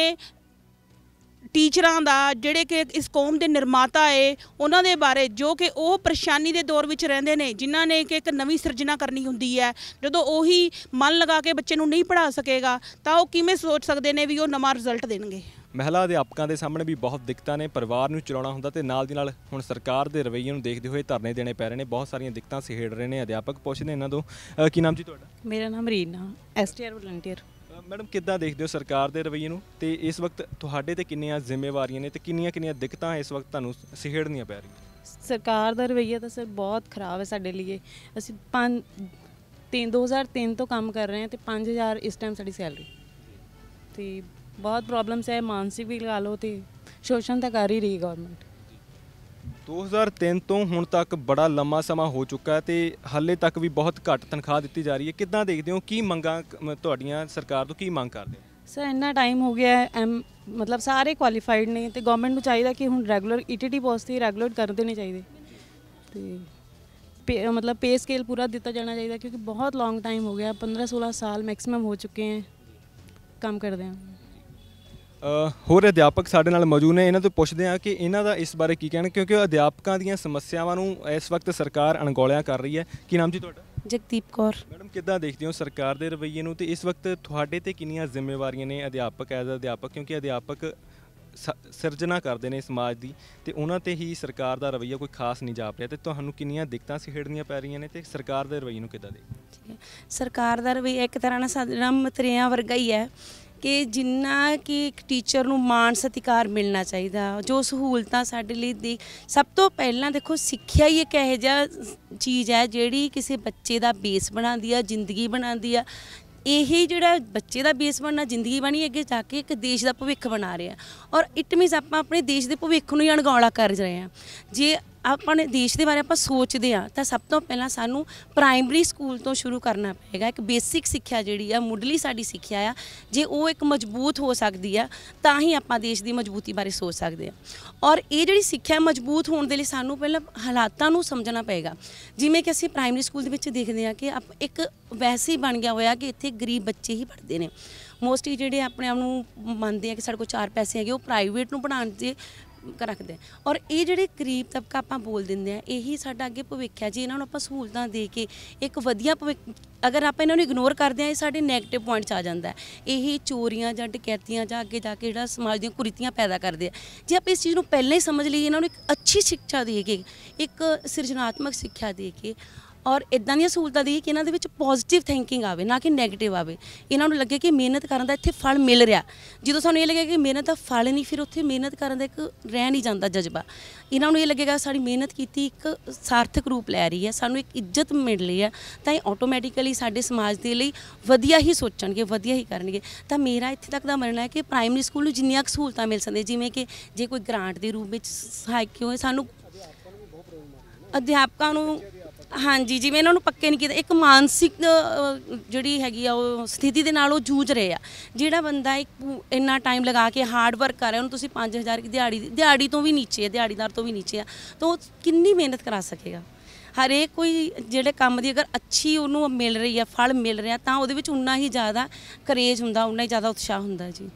ਟੀਚਰਾਂ ਦਾ ਜਿਹੜੇ ਕਿ ਇਸ ਕੌਮ ਦੇ ਨਿਰਮਾਤਾ ਏ ਉਹਨਾਂ ਦੇ ਬਾਰੇ ਜੋ ਕਿ ਉਹ ਪਰੇਸ਼ਾਨੀ ਦੇ ਦੌਰ ਵਿੱਚ ਰਹਿੰਦੇ ਨੇ ਜਿਨ੍ਹਾਂ ਨੇ ਕਿ ਇੱਕ ਨਵੀਂ ਸਿਰਜਣਾ ਕਰਨੀ ਹੁੰਦੀ ਹੈ ਜਦੋਂ ਉਹੀ ਮਨ ਲਗਾ ਕੇ ਬੱਚੇ ਨੂੰ ਨਹੀਂ ਪੜਾ ਸਕੇਗਾ ਤਾਂ ਉਹ ਕਿਵੇਂ ਸੋਚ ਸਕਦੇ ਨੇ ਵੀ ਉਹ ਨਵਾਂ ਰਿਜ਼ਲਟ ਦੇਣਗੇ ਮਹਿਲਾ ਅਧਿਆਪਕਾਂ ਦੇ ਸਾਹਮਣੇ ਵੀ ਬਹੁਤ ਦਿੱਕਤਾਂ ਨੇ ਪਰਿਵਾਰ ਨੂੰ ਚਲਾਉਣਾ ਹੁੰਦਾ ਤੇ ਨਾਲ ਦੀ ਨਾਲ ਹੁਣ ਸਰਕਾਰ ਦੇ ਰਵੱਈਏ ਨੂੰ ਦੇਖਦੇ ਹੋਏ ਧਰਨੇ ਦੇਣੇ ਪੈ ਰਹੇ ਨੇ ਬਹੁਤ ਸਾਰੀਆਂ ਦਿੱਕਤਾਂ ਸਿਹੜ ਰਹੇ ਨੇ ਅਧਿਆਪਕ ਪੁੱਛਦੇ ਇਹਨਾਂ ਤੋਂ ਕੀ ਨਾਮ ਜੀ ਤੁਹਾਡਾ ਮੇਰਾ ਨਾਮ ਰੀਨਾ ਐਸਟੀਆਰ ਵਲੰਟੀਅਰ ਮੈਡਮ ਕਿੱਦਾਂ ਦੇਖਦੇ ਹੋ ਸਰਕਾਰ ਦੇ ਰਵੱਈਏ ਨੂੰ ਤੇ ਇਸ ਵਕਤ ਤੁਹਾਡੇ ਤੇ ਕਿੰਨੀਆਂ ਜ਼ਿੰਮੇਵਾਰੀਆਂ ਨੇ ਤੇ ਕਿੰਨੀਆਂ ਕਿੰਨੀਆਂ ਦਿੱਕਤਾਂ ਇਸ ਵਕਤ ਤੁਹਾਨੂੰ ਸਿਹੜਨੀਆਂ ਪੈ ਰਹੀਆਂ ਸਰਕਾਰ ਦਾ ਰਵੱਈਆ ਤਾਂ ਸਰ ਬਹੁਤ ਖਰਾਬ ਹੈ ਸਾਡੇ ਲਈ ਅਸੀਂ ਪੰਜ 3 2003 ਤੋਂ ਕੰਮ ਕਰ ਰਹੇ ਹਾਂ ਤੇ 5000 ਇਸ ਟਾਈਮ ਸਾਡੀ ਸੈਲਰੀ ਤੇ ਬਹੁਤ ਪ੍ਰੋਬਲਮਸ ਹੈ ਮਾਨਸਿਕ ਵੀ ਲਗਾ ਲੋ ਤੇ ਸ਼ੋਸ਼ਣ ਤਾਂ ਕਰ ਹੀ ਰਹੀ ਗਵਰਨਮੈਂਟ 2003 ਤੋਂ ਹੁਣ ਤੱਕ ਬੜਾ ਲੰਮਾ ਸਮਾਂ ਹੋ ਚੁੱਕਾ ਹੈ ਤੇ ਹਾਲੇ ਤੱਕ ਵੀ ਬਹੁਤ ਘੱਟ ਤਨਖਾਹ ਦਿੱਤੀ ਜਾ ਰਹੀ ਹੈ ਕਿੱਦਾਂ ਦੇਖਦੇ ਹੋ ਕੀ ਮੰਗਾਂ ਤੁਹਾਡੀਆਂ ਸਰਕਾਰ ਤੋਂ ਕੀ ਮੰਗ ਕਰਦੇ ਹੋ ਸਰ ਇੰਨਾ ਟਾਈਮ ਹੋ ਗਿਆ ਹੈ ਐਮ ਮਤਲਬ ਸਾਰੇ ਕੁਆਲੀਫਾਈਡ ਨੇ ਤੇ ਗਵਰਨਮੈਂਟ ਨੂੰ ਚਾਹੀਦਾ ਕਿ ਹੁਣ ਰੈਗੂਲਰ ਈਟੀਟੀ ਪੋਸਟ ਤੇ ਰੈਗੂਲਰ ਕਰ ਦੇਣੇ ਚਾਹੀਦੇ ਤੇ ਮਤਲਬ ਪੇ ਸਕੇਲ ਪੂਰਾ ਦਿੱਤਾ ਜਾਣਾ ਚਾਹੀਦਾ ਕਿਉਂਕਿ ਬਹੁਤ ਲੌਂਗ ਟਾਈਮ ਹੋ ਗਿਆ 15 16 ਸਾਲ ਮੈਕਸਿਮਮ ਹੋ ਚੁੱਕੇ ਹੈ ਕੰਮ ਕਰਦੇ ਹਾਂ ਹੋਰ ਅਧਿਆਪਕ ਸਾਡੇ ਨਾਲ ਮੌਜੂਦ ਨੇ ਇਹਨਾਂ ਤੋਂ ਪੁੱਛਦੇ ਆ ਕਿ ਇਹਨਾਂ ਦਾ ਇਸ ਬਾਰੇ ਕੀ ਕਹਿਣਾ ਕਿਉਂਕਿ ਅਧਿਆਪਕਾਂ ਦੀਆਂ ਸਮੱਸਿਆਵਾਂ ਨੂੰ ਇਸ ਵਕਤ ਸਰਕਾਰ ਅਣਗੌਲਿਆ ਕਰ ਰਹੀ ਹੈ ਕੀ ਨਾਮ ਜੀ ਤੁਹਾਡਾ ਜਗਦੀਪ ਕੌਰ ਮੈਡਮ ਕਿੱਦਾਂ ਦੇਖਦੇ ਹੋ ਸਰਕਾਰ ਦੇ ਰਵੱਈਏ ਨੂੰ ਤੇ ਇਸ ਵਕਤ ਤੁਹਾਡੇ ਤੇ ਕਿੰਨੀਆਂ ਜ਼ਿੰਮੇਵਾਰੀਆਂ ਨੇ ਅਧਿਆਪਕ ਐਜ਼ ਅਧਿਆਪਕ ਕਿਉਂਕਿ ਅਧਿਆਪਕ ਸਿਰਜਣਾ ਕਰਦੇ ਨੇ ਸਮਾਜ ਦੀ ਤੇ ਉਹਨਾਂ ਤੇ ਹੀ ਸਰਕਾਰ ਦਾ ਰਵੱਈਆ ਕੋਈ ਖਾਸ ਨਹੀਂ ਜਾਪ ਰਿਹਾ ਤੇ ਤੁਹਾਨੂੰ ਕਿੰਨੀਆਂ ਦਿੱਕਤਾਂ ਸਿਹੜਨੀਆਂ ਪੈ ਰਹੀਆਂ ਨੇ ਤੇ ਸਰਕਾਰ ਦੇ ਰਵੱਈਏ ਨੂੰ ਕਿੱਦਾਂ ਦੇਖਦੇ ਸਰਕਾਰ ਦਾ ਰਵੱਈਆ ਇੱਕ ਤਰ੍ਹਾਂ ਨਾਲ ਸਾਡਾ ਮਤਰੀਆਂ ਵਰਗਾ ਹੀ ਹੈ ਕਿ ਜਿੰਨਾ ਕਿ ਇੱਕ ਟੀਚਰ ਨੂੰ ਮਾਣ ਸਤਿਕਾਰ ਮਿਲਣਾ ਚਾਹੀਦਾ ਜੋ ਸਹੂਲਤਾਂ ਸਾਡੇ ਲਈ ਦੀ ਸਭ ਤੋਂ ਪਹਿਲਾਂ ਦੇਖੋ ਸਿੱਖਿਆ ਹੀ ਇੱਕ ਇਹੋ ਜਿਹਾ ਚੀਜ਼ ਹੈ ਜਿਹੜੀ ਕਿਸੇ ਬੱਚੇ ਦਾ ਬੇਸ ਬਣਾਉਂਦੀ ਆ ਜ਼ਿੰਦਗੀ ਬਣਾਉਂਦੀ ਆ ਇਹੀ ਜਿਹੜਾ ਬੱਚੇ ਦਾ ਬੇਸ ਬਣਨਾ ਜ਼ਿੰਦਗੀ ਬਣੀ ਅੱਗੇ ਜਾ ਕੇ ਇੱਕ ਦੇਸ਼ ਦਾ ਭਵਿੱਖ ਬਣਾ ਰਿਹਾ ਔਰ ਇਟ ਮੀਨਸ ਆਪਾਂ ਆਪਣੇ ਦੇਸ਼ ਦੇ ਭਵਿੱਖ ਨੂੰ ਹੀ ਅਣਗੌਲਾ ਕਰ ਰਹੇ ਆ ਜੇ ਆਪਣੇ ਦੇਸ਼ ਦੇ ਬਾਰੇ ਆਪਾਂ ਸੋਚਦੇ ਆ ਤਾਂ ਸਭ ਤੋਂ ਪਹਿਲਾਂ ਸਾਨੂੰ ਪ੍ਰਾਇਮਰੀ ਸਕੂਲ ਤੋਂ ਸ਼ੁਰੂ ਕਰਨਾ ਪਏਗਾ ਇੱਕ ਬੇਸਿਕ ਸਿੱਖਿਆ ਜਿਹੜੀ ਆ ਮੁੱਢਲੀ ਸਾਡੀ ਸਿੱਖਿਆ ਆ ਜੇ ਉਹ ਇੱਕ ਮਜ਼ਬੂਤ ਹੋ ਸਕਦੀ ਆ ਤਾਂ ਹੀ ਆਪਾਂ ਦੇਸ਼ ਦੀ ਮਜ਼ਬੂਤੀ ਬਾਰੇ ਸੋਚ ਸਕਦੇ ਆ ਔਰ ਇਹ ਜਿਹੜੀ ਸਿੱਖਿਆ ਮਜ਼ਬੂਤ ਹੋਣ ਦੇ ਲਈ ਸਾਨੂੰ ਪਹਿਲਾਂ ਹਾਲਾਤਾਂ ਨੂੰ ਸਮਝਣਾ ਪਏਗਾ ਜਿਵੇਂ ਕਿ ਅਸੀਂ ਪ੍ਰਾਇਮਰੀ ਸਕੂਲ ਦੇ ਵਿੱਚ ਦੇਖਦੇ ਆ ਕਿ ਇੱਕ ਵੈਸੇ ਹੀ ਬਣ ਗਿਆ ਹੋਇਆ ਕਿ ਇੱਥੇ ਗਰੀਬ ਬੱਚੇ ਹੀ ਪੜ੍ਹਦੇ ਨੇ ਮੋਸਟਲੀ ਜਿਹੜੇ ਆਪਣੇ ਆਪ ਨੂੰ ਮੰਨਦੇ ਆ ਕਿ ਸਾਡੇ ਕੋਲ ਚਾਰ ਪੈਸੇ ਹੈਗੇ ਉਹ ਪ੍ਰਾਈਵੇਟ ਨੂੰ ਪੜਾਉਣ ਦੇ ਰੱਖਦੇ ਔਰ ਇਹ ਜਿਹੜੇ ਕਰੀਬ ਤਬਕਾ ਆਪਾਂ ਬੋਲ ਦਿੰਦੇ ਆ ਇਹੀ ਸਾਡਾ ਅੱਗੇ ਭਵਿੱਖ ਹੈ ਜੀ ਇਹਨਾਂ ਨੂੰ ਆਪਾਂ ਸਹੂਲਤਾਂ ਦੇ ਕੇ ਇੱਕ ਵਧੀਆ ਭਵਿੱਖ ਅਗਰ ਆਪਾਂ ਇਹਨਾਂ ਨੂੰ ਇਗਨੋਰ ਕਰਦੇ ਆ ਇਹ ਸਾਡੇ 네ਗੇਟਿਵ ਪੁਆਇੰਟਸ ਆ ਜਾਂਦਾ ਹੈ ਇਹੀ ਚੋਰੀਆਂ ਜਾਂ ਡਕੈਤੀਆਂ ਜਾਂ ਅੱਗੇ ਜਾ ਕੇ ਜਿਹੜਾ ਸਮਾਜ ਦੀਆਂ ਕੁਰੀਤੀਆਂ ਪੈਦਾ ਕਰਦੇ ਆ ਜੇ ਆਪਾਂ ਇਸ ਚੀਜ਼ ਨੂੰ ਪਹਿਲਾਂ ਹੀ ਸਮਝ ਲਈਏ ਇਹਨਾਂ ਨੂੰ ਇੱਕ ਅੱਛੀ ਸਿੱਖਿਆ ਦੇ ਕੇ ਇੱਕ ਸਿਰਜਣਾਤਮਕ ਸਿੱਖਿਆ ਦੇ ਕੇ ਔਰ ਇਦਾਂ ਦੀਆਂ ਸਹੂਲਤਾਂ ਦੀ ਕਿ ਇਹਨਾਂ ਦੇ ਵਿੱਚ ਪੋਜ਼ਿਟਿਵ ਥਿੰਕਿੰਗ ਆਵੇ ਨਾ ਕਿ 네ਗੇਟਿਵ ਆਵੇ ਇਹਨਾਂ ਨੂੰ ਲੱਗੇ ਕਿ ਮਿਹਨਤ ਕਰਨ ਦਾ ਇੱਥੇ ਫਲ ਮਿਲ ਰਿਹਾ ਜਦੋਂ ਸਾਨੂੰ ਇਹ ਲੱਗੇ ਕਿ ਮਿਹਨਤ ਦਾ ਫਲ ਨਹੀਂ ਫਿਰ ਉੱਥੇ ਮਿਹਨਤ ਕਰਨ ਦਾ ਇੱਕ ਰਹਿ ਨਹੀਂ ਜਾਂਦਾ ਜਜ਼ਬਾ ਇਹਨਾਂ ਨੂੰ ਇਹ ਲੱਗੇਗਾ ਸਾਡੀ ਮਿਹਨਤ ਕੀਤੀ ਇੱਕ ਸਾਰਥਕ ਰੂਪ ਲੈ ਰਹੀ ਹੈ ਸਾਨੂੰ ਇੱਕ ਇੱਜ਼ਤ ਮਿਲ ਰਹੀ ਹੈ ਤਾਂ ਇਹ ਆਟੋਮੈਟਿਕਲੀ ਸਾਡੇ ਸਮਾਜ ਦੇ ਲਈ ਵਧੀਆ ਹੀ ਸੋਚਣਗੇ ਵਧੀਆ ਹੀ ਕਰਨਗੇ ਤਾਂ ਮੇਰਾ ਇੱਥੇ ਤੱਕ ਦਾ ਮੰਨਣਾ ਹੈ ਕਿ ਪ੍ਰਾਇਮਰੀ ਸਕੂਲ ਨੂੰ ਜਿੰਨੀਆਂ ਸਹੂਲਤਾਂ ਮਿਲ ਸਕਦੇ ਜਿਵੇਂ ਕਿ ਜੇ ਕੋਈ ਗ੍ਰਾਂਟ ਦੇ ਰੂਪ ਵਿੱਚ ਸਹਾਇਕ ਹੋਏ ਸਾਨੂੰ ਅਧਿਆਪਕਾਂ ਨੂੰ ਹਾਂਜੀ ਜਿਵੇਂ ਇਹਨਾਂ ਨੂੰ ਪੱਕੇ ਨਹੀਂ ਕੀਤਾ ਇੱਕ ਮਾਨਸਿਕ ਜਿਹੜੀ ਹੈਗੀ ਆ ਉਹ ਸਥਿਤੀ ਦੇ ਨਾਲ ਉਹ ਜੂਝ ਰਹੇ ਆ ਜਿਹੜਾ ਬੰਦਾ ਇੱਕ ਇੰਨਾ ਟਾਈਮ ਲਗਾ ਕੇ ਹਾਰਡ ਵਰਕ ਕਰ ਰਿਹਾ ਉਹਨੂੰ ਤੁਸੀਂ 5000 ਦੀ ਦਿਹਾੜੀ ਦਿਹਾੜੀ ਤੋਂ ਵੀ ਨੀਚੇ ਆ ਦਿਹਾੜੀਦਾਰ ਤੋਂ ਵੀ ਨੀਚੇ ਆ ਤਾਂ ਉਹ ਕਿੰਨੀ ਮਿਹਨਤ ਕਰਾ ਸਕੇਗਾ ਹਰੇਕ ਕੋਈ ਜਿਹੜੇ ਕੰਮ ਦੀ ਅਗਰ ਅੱਛੀ ਉਹਨੂੰ ਮਿਲ ਰਹੀ ਆ ਫਲ ਮਿਲ ਰਿਹਾ ਤਾਂ ਉਹਦੇ ਵਿੱਚ ਉਨਾ ਹੀ ਜ਼ਿਆਦਾ ਕਰੇਜ ਹੁੰਦਾ ਉਨਾ ਹੀ ਜ਼ਿਆਦਾ ਉਤਸ਼ਾਹ ਹੁੰਦਾ ਜੀ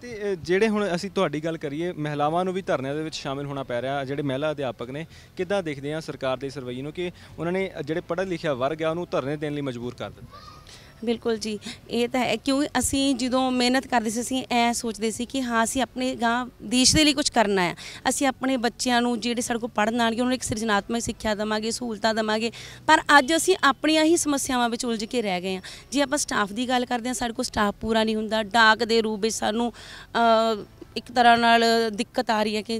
ਤੇ ਜਿਹੜੇ ਹੁਣ ਅਸੀਂ ਤੁਹਾਡੀ ਗੱਲ ਕਰੀਏ ਮਹਿਲਾਵਾਂ ਨੂੰ ਵੀ ਧਰਨਿਆਂ ਦੇ ਵਿੱਚ ਸ਼ਾਮਿਲ ਹੋਣਾ ਪੈ ਰਿਹਾ ਜਿਹੜੇ ਮਹਿਲਾ ਅਧਿਆਪਕ ਨੇ ਕਿੱਦਾਂ ਦੇਖਦੇ ਆ ਸਰਕਾਰ ਦੇ ਸਰਵਈ ਨੂੰ ਕਿ ਉਹਨਾਂ ਨੇ ਜਿਹੜੇ ਪੜ੍ਹਿਆ ਲਿਖਿਆ ਵਰਗ ਆ ਉਹਨੂੰ ਧਰਨੇ ਦੇਣ ਲਈ ਮਜਬੂਰ ਕਰ ਦਿੱਤਾ ਬਿਲਕੁਲ ਜੀ ਇਹ ਤਾਂ ਹੈ ਕਿਉਂ ਅਸੀਂ ਜਦੋਂ ਮਿਹਨਤ ਕਰਦੇ ਸੀ ਅਸੀਂ ਐ ਸੋਚਦੇ ਸੀ ਕਿ ਹਾਂ ਅਸੀਂ ਆਪਣੇ ਗਾਂ ਦੇਸ਼ ਦੇ ਲਈ ਕੁਝ ਕਰਨਾ ਹੈ ਅਸੀਂ ਆਪਣੇ ਬੱਚਿਆਂ ਨੂੰ ਜਿਹੜੇ ਸਾਡੇ ਕੋਲ ਪੜ੍ਹਨ ਆਣਗੇ ਉਹਨਾਂ ਨੂੰ ਇੱਕ ਸਿਰਜਣਾਤਮਕ ਸਿੱਖਿਆ ਦਵਾਂਗੇ ਸਹੂਲਤਾਂ ਦਵਾਂਗੇ ਪਰ ਅੱਜ ਅਸੀਂ ਆਪਣੀਆਂ ਹੀ ਸਮੱਸਿਆਵਾਂ ਵਿੱਚ ਉਲਝ ਕੇ ਰਹਿ ਗਏ ਹਾਂ ਜੇ ਆਪਾਂ ਸਟਾਫ ਦੀ ਗੱਲ ਕਰਦੇ ਹਾਂ ਸਾਡੇ ਕੋਲ ਸਟਾਫ ਪੂਰਾ ਨਹੀਂ ਹੁੰਦਾ ਡਾਕ ਦੇ ਰੂਪ ਵਿੱਚ ਸਾਨੂੰ ਇੱਕ ਤਰ੍ਹਾਂ ਨਾਲ ਦਿੱਕਤ ਆ ਰਹੀ ਹੈ ਕਿ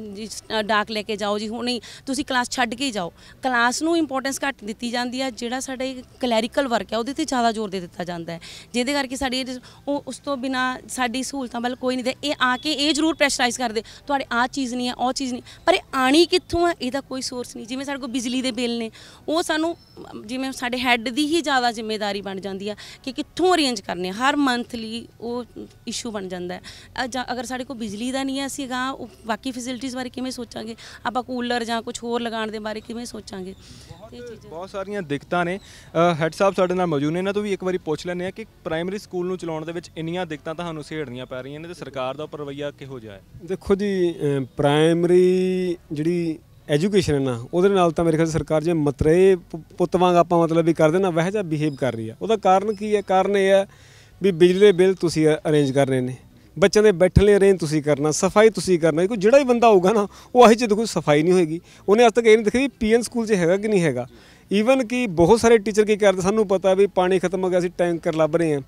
ਡਾਕ ਲੈ ਕੇ ਜਾਓ ਜੀ ਹੁਣੇ ਤੁਸੀਂ ਕਲਾਸ ਛੱਡ ਕੇ ਜਾਓ ਕਲਾਸ ਨੂੰ ਇੰਪੋਰਟੈਂਸ ਘੱਟ ਦਿੱਤੀ ਜਾਂਦੀ ਹੈ ਜਿਹੜਾ ਸਾਡੇ ਕਲੈਰੀਕਲ ਵਰਕ ਹੈ ਉਹਦੇ ਤੇ ਜ਼ਿਆਦਾ ਜ਼ੋਰ ਦੇ ਦਿੱਤਾ ਜਾਂਦਾ ਹੈ ਜਿਹਦੇ ਕਰਕੇ ਸਾਡੀ ਉਹ ਉਸ ਤੋਂ ਬਿਨਾ ਸਾਡੀ ਸਹੂਲਤਾਂ ਵੱਲ ਕੋਈ ਨਹੀਂ ਦੇ ਇਹ ਆ ਕੇ ਇਹ ਜ਼ਰੂਰ ਪ੍ਰੈਸ਼ਰਾਈਜ਼ ਕਰਦੇ ਤੁਹਾਡੇ ਆ ਚੀਜ਼ ਨਹੀਂ ਹੈ ਉਹ ਚੀਜ਼ ਨਹੀਂ ਪਰ ਇਹ ਆਣੀ ਕਿੱਥੋਂ ਹੈ ਇਹਦਾ ਕੋਈ ਸੋਰਸ ਨਹੀਂ ਜਿਵੇਂ ਸਾਡੇ ਕੋਲ ਬਿਜਲੀ ਦੇ ਬਿੱਲ ਨੇ ਉਹ ਸਾਨੂੰ ਜਿਵੇਂ ਸਾਡੇ ਹੈੱਡ ਦੀ ਹੀ ਜ਼ਿਆਦਾ ਜ਼ਿੰਮੇਵਾਰੀ ਬਣ ਜਾਂਦੀ ਹੈ ਕਿ ਕਿੱਥੋਂ ਅਰੇਂਜ ਕਰਨੇ ਹਰ ਮੰਥਲੀ ਉਹ ਇਸ਼ੂ ਬਣ ਜਾਂਦਾ ਹੈ ਅਗਰ ਸਾਡੇ ਕੋਲ ਬਿਜਲੀ ਬਿਜਲੀ ਦਾ ਨਹੀਂ ਹੈ ਅਸੀਂ ਗਾ ਬਾਕੀ ਫੈਸਿਲਿਟੀਆਂ ਬਾਰੇ ਕਿਵੇਂ ਸੋਚਾਂਗੇ ਆਪਾਂ ਕੂਲਰ ਜਾਂ ਕੁਝ ਹੋਰ ਲਗਾਉਣ ਦੇ ਬਾਰੇ ਕਿਵੇਂ ਸੋਚਾਂਗੇ ਬਹੁਤ ਸਾਰੀਆਂ ਦਿੱਕਤਾਂ ਨੇ ਹੈਡ ਸਾਹਿਬ ਸਾਡੇ ਨਾਲ ਮੌਜੂਦ ਨੇ ਨਾ ਤੋਂ ਵੀ ਇੱਕ ਵਾਰੀ ਪੁੱਛ ਲੈਣੇ ਆ ਕਿ ਪ੍ਰਾਇਮਰੀ ਸਕੂਲ ਨੂੰ ਚਲਾਉਣ ਦੇ ਵਿੱਚ ਇੰਨੀਆਂ ਦਿੱਕਤਾਂ ਤੁਹਾਨੂੰ ਸਹੇੜਨੀਆਂ ਪੈ ਰਹੀਆਂ ਨੇ ਤੇ ਸਰਕਾਰ ਦਾ ਰਵਈਆ ਕਿਹੋ ਜਿਹਾ ਹੈ ਦੇਖੋ ਜੀ ਪ੍ਰਾਇਮਰੀ ਜਿਹੜੀ ਐਜੂਕੇਸ਼ਨ ਹੈ ਨਾ ਉਹਦੇ ਨਾਲ ਤਾਂ ਮੇਰੇ ਖਿਆਲ ਸਰਕਾਰ ਜੇ ਮਤਰੇ ਪੁੱਤ ਵਾਂਗ ਆਪਾਂ ਮਤਲਬ ਵੀ ਕਰਦੇ ਨਾ ਵਹਿਜਾ ਬਿਹੇਵ ਕਰ ਰਹੀ ਆ ਉਹਦਾ ਕਾਰਨ ਕੀ ਹੈ ਕਾਰਨ ਇਹ ਹੈ ਵੀ ਬਿਜਲੀ ਦੇ ਬਿੱਲ ਤੁਸੀਂ ਅਰੇਂਜ ਕਰਨੇ ਨੇ ਬੱਚਿਆਂ ਦੇ ਬੈਠਣ ਲਈ ਅਰੇਂਜ ਤੁਸੀਂ ਕਰਨਾ ਸਫਾਈ ਤੁਸੀਂ ਕਰਨਾ ਕੋਈ ਜਿਹੜਾ ਹੀ ਬੰਦਾ ਹੋਊਗਾ ਨਾ ਉਹ ਆਹੀ ਚੀਜ਼ ਕੋਈ ਸਫਾਈ ਨਹੀਂ ਹੋਏਗੀ ਉਹਨੇ ਅੱਜ ਤੱਕ ਇਹ ਨਹੀਂ ਦੇਖਿਆ ਵੀ ਪੀਐਨ ਸਕੂਲ 'ਚ ਹੈਗਾ ਕਿ ਨਹੀਂ ਹੈਗਾ ਈਵਨ ਕਿ ਬਹੁਤ ਸਾਰੇ ਟੀਚਰ ਕੀ ਕਰਦੇ ਸਾਨੂੰ ਪਤਾ ਵੀ ਪਾਣੀ ਖਤਮ ਹੋ ਗਿਆ ਅਸੀਂ ਟੈਂਕਰ ਲੱਭ ਰਹੇ ਹਾਂ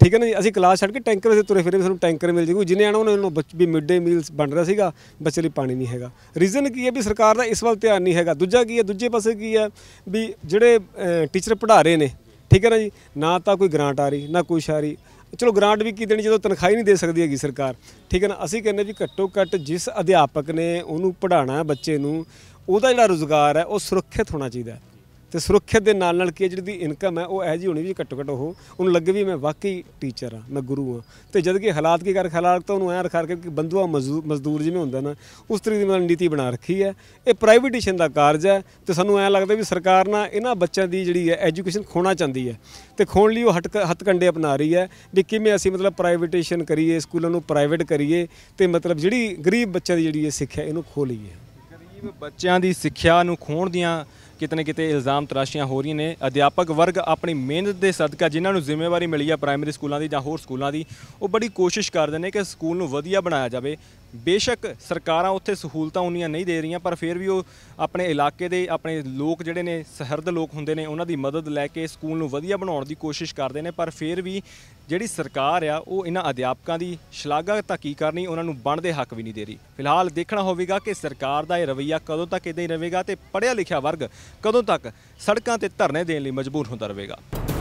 ਠੀਕ ਹੈ ਨਾ ਜੀ ਅਸੀਂ ਕਲਾਸ ਛੱਡ ਕੇ ਟੈਂਕਰ ਵਿੱਚ ਤੁਰੇ ਫਿਰੇ ਸਾਨੂੰ ਟੈਂਕਰ ਮਿਲ ਜੇਗਾ ਜਿਨੇ ਆਣਾ ਉਹਨਾਂ ਨੂੰ ਵੀ ਮਿਡ ਡੇ ਮੀਲਸ ਬਣ ਰਿਹਾ ਸੀਗਾ ਬੱਚੇ ਲਈ ਪਾਣੀ ਨਹੀਂ ਹੈਗਾ ਰੀਜ਼ਨ ਕੀ ਹੈ ਵੀ ਸਰਕਾਰ ਦਾ ਇਸ ਵੱਲ ਧਿਆਨ ਨਹੀਂ ਹੈਗਾ ਦੂਜਾ ਕੀ ਹੈ ਦੂਜੇ ਪਾਸੇ ਕੀ ਹੈ ਵੀ ਜਿਹੜੇ ਟੀਚਰ ਪੜਾ ਰਹੇ ਨੇ ਠੀਕ ਹੈ ਨਾ ਜੀ ਨਾ ਤਾਂ ਕੋਈ ਗ੍ਰਾਂਟ ਆ ਰਹੀ ਨਾ ਕੋਈ ਸ਼ਾਰੀ ਚਲੋ ਗ੍ਰਾਂਟ ਵੀ ਕੀ ਦੇਣੀ ਜਦੋਂ ਤਨਖਾਹ ਹੀ ਨਹੀਂ ਦੇ ਸਕਦੀ ਹੈਗੀ ਸਰਕਾਰ ਠੀਕ ਹੈ ਨਾ ਅਸੀਂ ਕਹਿੰਦੇ ਵੀ ਘੱਟੋ ਘੱਟ ਜਿਸ ਅਧਿਆਪਕ ਨੇ ਉਹਨੂੰ ਪੜਾਉਣਾ ਬੱਚੇ ਨੂੰ ਉਹਦਾ ਜਿਹੜਾ ਰੋਜ਼ਗਾਰ ਹੈ ਉਹ ਸੁਰੱਖਿਅਤ ਹੋਣਾ ਚਾਹੀਦਾ ਤੇ ਸੁਰੱਖਿਆ ਦੇ ਨਾਲ ਨਾਲ ਕੀ ਜਿਹੜੀ ਦੀ ਇਨਕਮ ਹੈ ਉਹ ਐ ਜੀ ਹੋਣੀ ਵੀ ਘੱਟੋ ਘੱਟ ਉਹ ਉਹਨੂੰ ਲੱਗੇ ਵੀ ਮੈਂ ਵਾਕਈ ਟੀਚਰ ਆ ਮੈਂ ਗੁਰੂ ਆ ਤੇ ਜਦ ਕਿ ਹਾਲਾਤ ਕੀ ਕਰ ਖਲਾਲ ਤਾਂ ਉਹਨੂੰ ਐ ਰਖਾ ਕੇ ਕਿ ਬੰਦੂਆ ਮਜ਼ਦੂਰ ਜਿਵੇਂ ਹੁੰਦਾ ਨਾ ਉਸ ਤਰੀਕੇ ਦੀ ਮਤਲਬ ਨੀਤੀ ਬਣਾ ਰੱਖੀ ਹੈ ਇਹ ਪ੍ਰਾਈਵੇਟੇਸ਼ਨ ਦਾ ਕਾਰਜ ਹੈ ਤੇ ਸਾਨੂੰ ਐ ਲੱਗਦਾ ਵੀ ਸਰਕਾਰ ਨਾ ਇਹਨਾਂ ਬੱਚਿਆਂ ਦੀ ਜਿਹੜੀ ਹੈ ਐਜੂਕੇਸ਼ਨ ਖੋਣਾ ਚਾਹੁੰਦੀ ਹੈ ਤੇ ਖੋਣ ਲਈ ਉਹ ਹੱਥਕੰਡੇ ਅਪਣਾ ਰਹੀ ਹੈ ਵੀ ਕਿਵੇਂ ਅਸੀਂ ਮਤਲਬ ਪ੍ਰਾਈਵੇਟੇਸ਼ਨ ਕਰੀਏ ਸਕੂਲਾਂ ਨੂੰ ਪ੍ਰਾਈਵੇਟ ਕਰੀਏ ਤੇ ਮਤਲਬ ਜਿਹੜੀ ਗਰੀਬ ਬੱਚਿਆਂ ਦੀ ਜਿਹੜੀ ਹੈ ਸਿੱਖਿਆ ਇਹਨੂੰ ਖੋ ਲਈਏ ਗਰੀਬ ਬੱਚਿਆਂ ਦੀ ਸਿੱਖਿਆ ਨੂੰ ਖੋਣ ਦੀਆਂ ਕਿਤੇ ਨਾ ਕਿਤੇ ਇਲਜ਼ਾਮ ਤਰਾਸ਼ੀਆਂ ਹੋ ਰਹੀਆਂ ਨੇ ਅਧਿਆਪਕ ਵਰਗ ਆਪਣੀ ਮਿਹਨਤ ਦੇ ਸਦਕਾ ਜਿਨ੍ਹਾਂ ਨੂੰ ਜ਼ਿੰਮੇਵਾਰੀ ਮਿਲੀ ਆ ਪ੍ਰਾਇਮਰੀ ਸਕੂਲਾਂ ਦੀ ਜਾਂ ਹੋਰ ਸਕੂਲਾਂ ਦੀ ਉਹ ਬੜੀ ਕੋਸ਼ਿਸ਼ ਕਰਦੇ ਨੇ ਕਿ ਸਕੂਲ ਨੂੰ ਵਧੀਆ ਬਣਾਇਆ ਜਾਵੇ ਬੇਸ਼ੱਕ ਸਰਕਾਰਾਂ ਉੱਥੇ ਸਹੂਲਤਾਂ ਉਨੀਆਂ ਨਹੀਂ ਦੇ ਰਹੀਆਂ ਪਰ ਫਿਰ ਵੀ ਉਹ ਆਪਣੇ ਇਲਾਕੇ ਦੇ ਆਪਣੇ ਲੋਕ ਜਿਹੜੇ ਨੇ ਸਹਰਦ ਲੋਕ ਹੁੰਦੇ ਨੇ ਉਹਨਾਂ ਦੀ ਮਦਦ ਲੈ ਕੇ ਸਕੂਲ ਨੂੰ ਵਧੀਆ ਬਣਾਉਣ ਦੀ ਕੋਸ਼ਿਸ਼ ਕਰਦੇ ਨੇ ਪਰ ਫਿਰ ਵੀ ਜਿਹੜੀ ਸਰਕਾਰ ਆ ਉਹ ਇਹਨਾਂ ਅਧਿਆਪਕਾਂ ਦੀ ਸ਼ਲਾਘਾ ਤਾਂ ਕੀ ਕਰਨੀ ਉਹਨਾਂ ਨੂੰ ਬਣਦੇ ਹੱਕ ਵੀ ਨਹੀਂ ਦੇ ਰਹੀ ਫਿਲਹਾਲ ਦੇਖਣਾ ਹੋਵੇਗਾ ਕਿ ਸਰਕਾਰ ਦਾ ਇਹ ਰਵਈਆ ਕਦੋਂ ਤੱਕ ਇਦਾਂ ਹੀ ਰਹੇਗਾ ਤੇ ਪੜਿਆ ਲਿਖਿਆ ਵਰਗ ਕਦੋਂ ਤੱਕ ਸੜਕਾਂ ਤੇ ਧਰਨੇ ਦੇਣ ਲਈ ਮਜਬੂਰ ਹੁੰਦਾ ਰਹੇਗਾ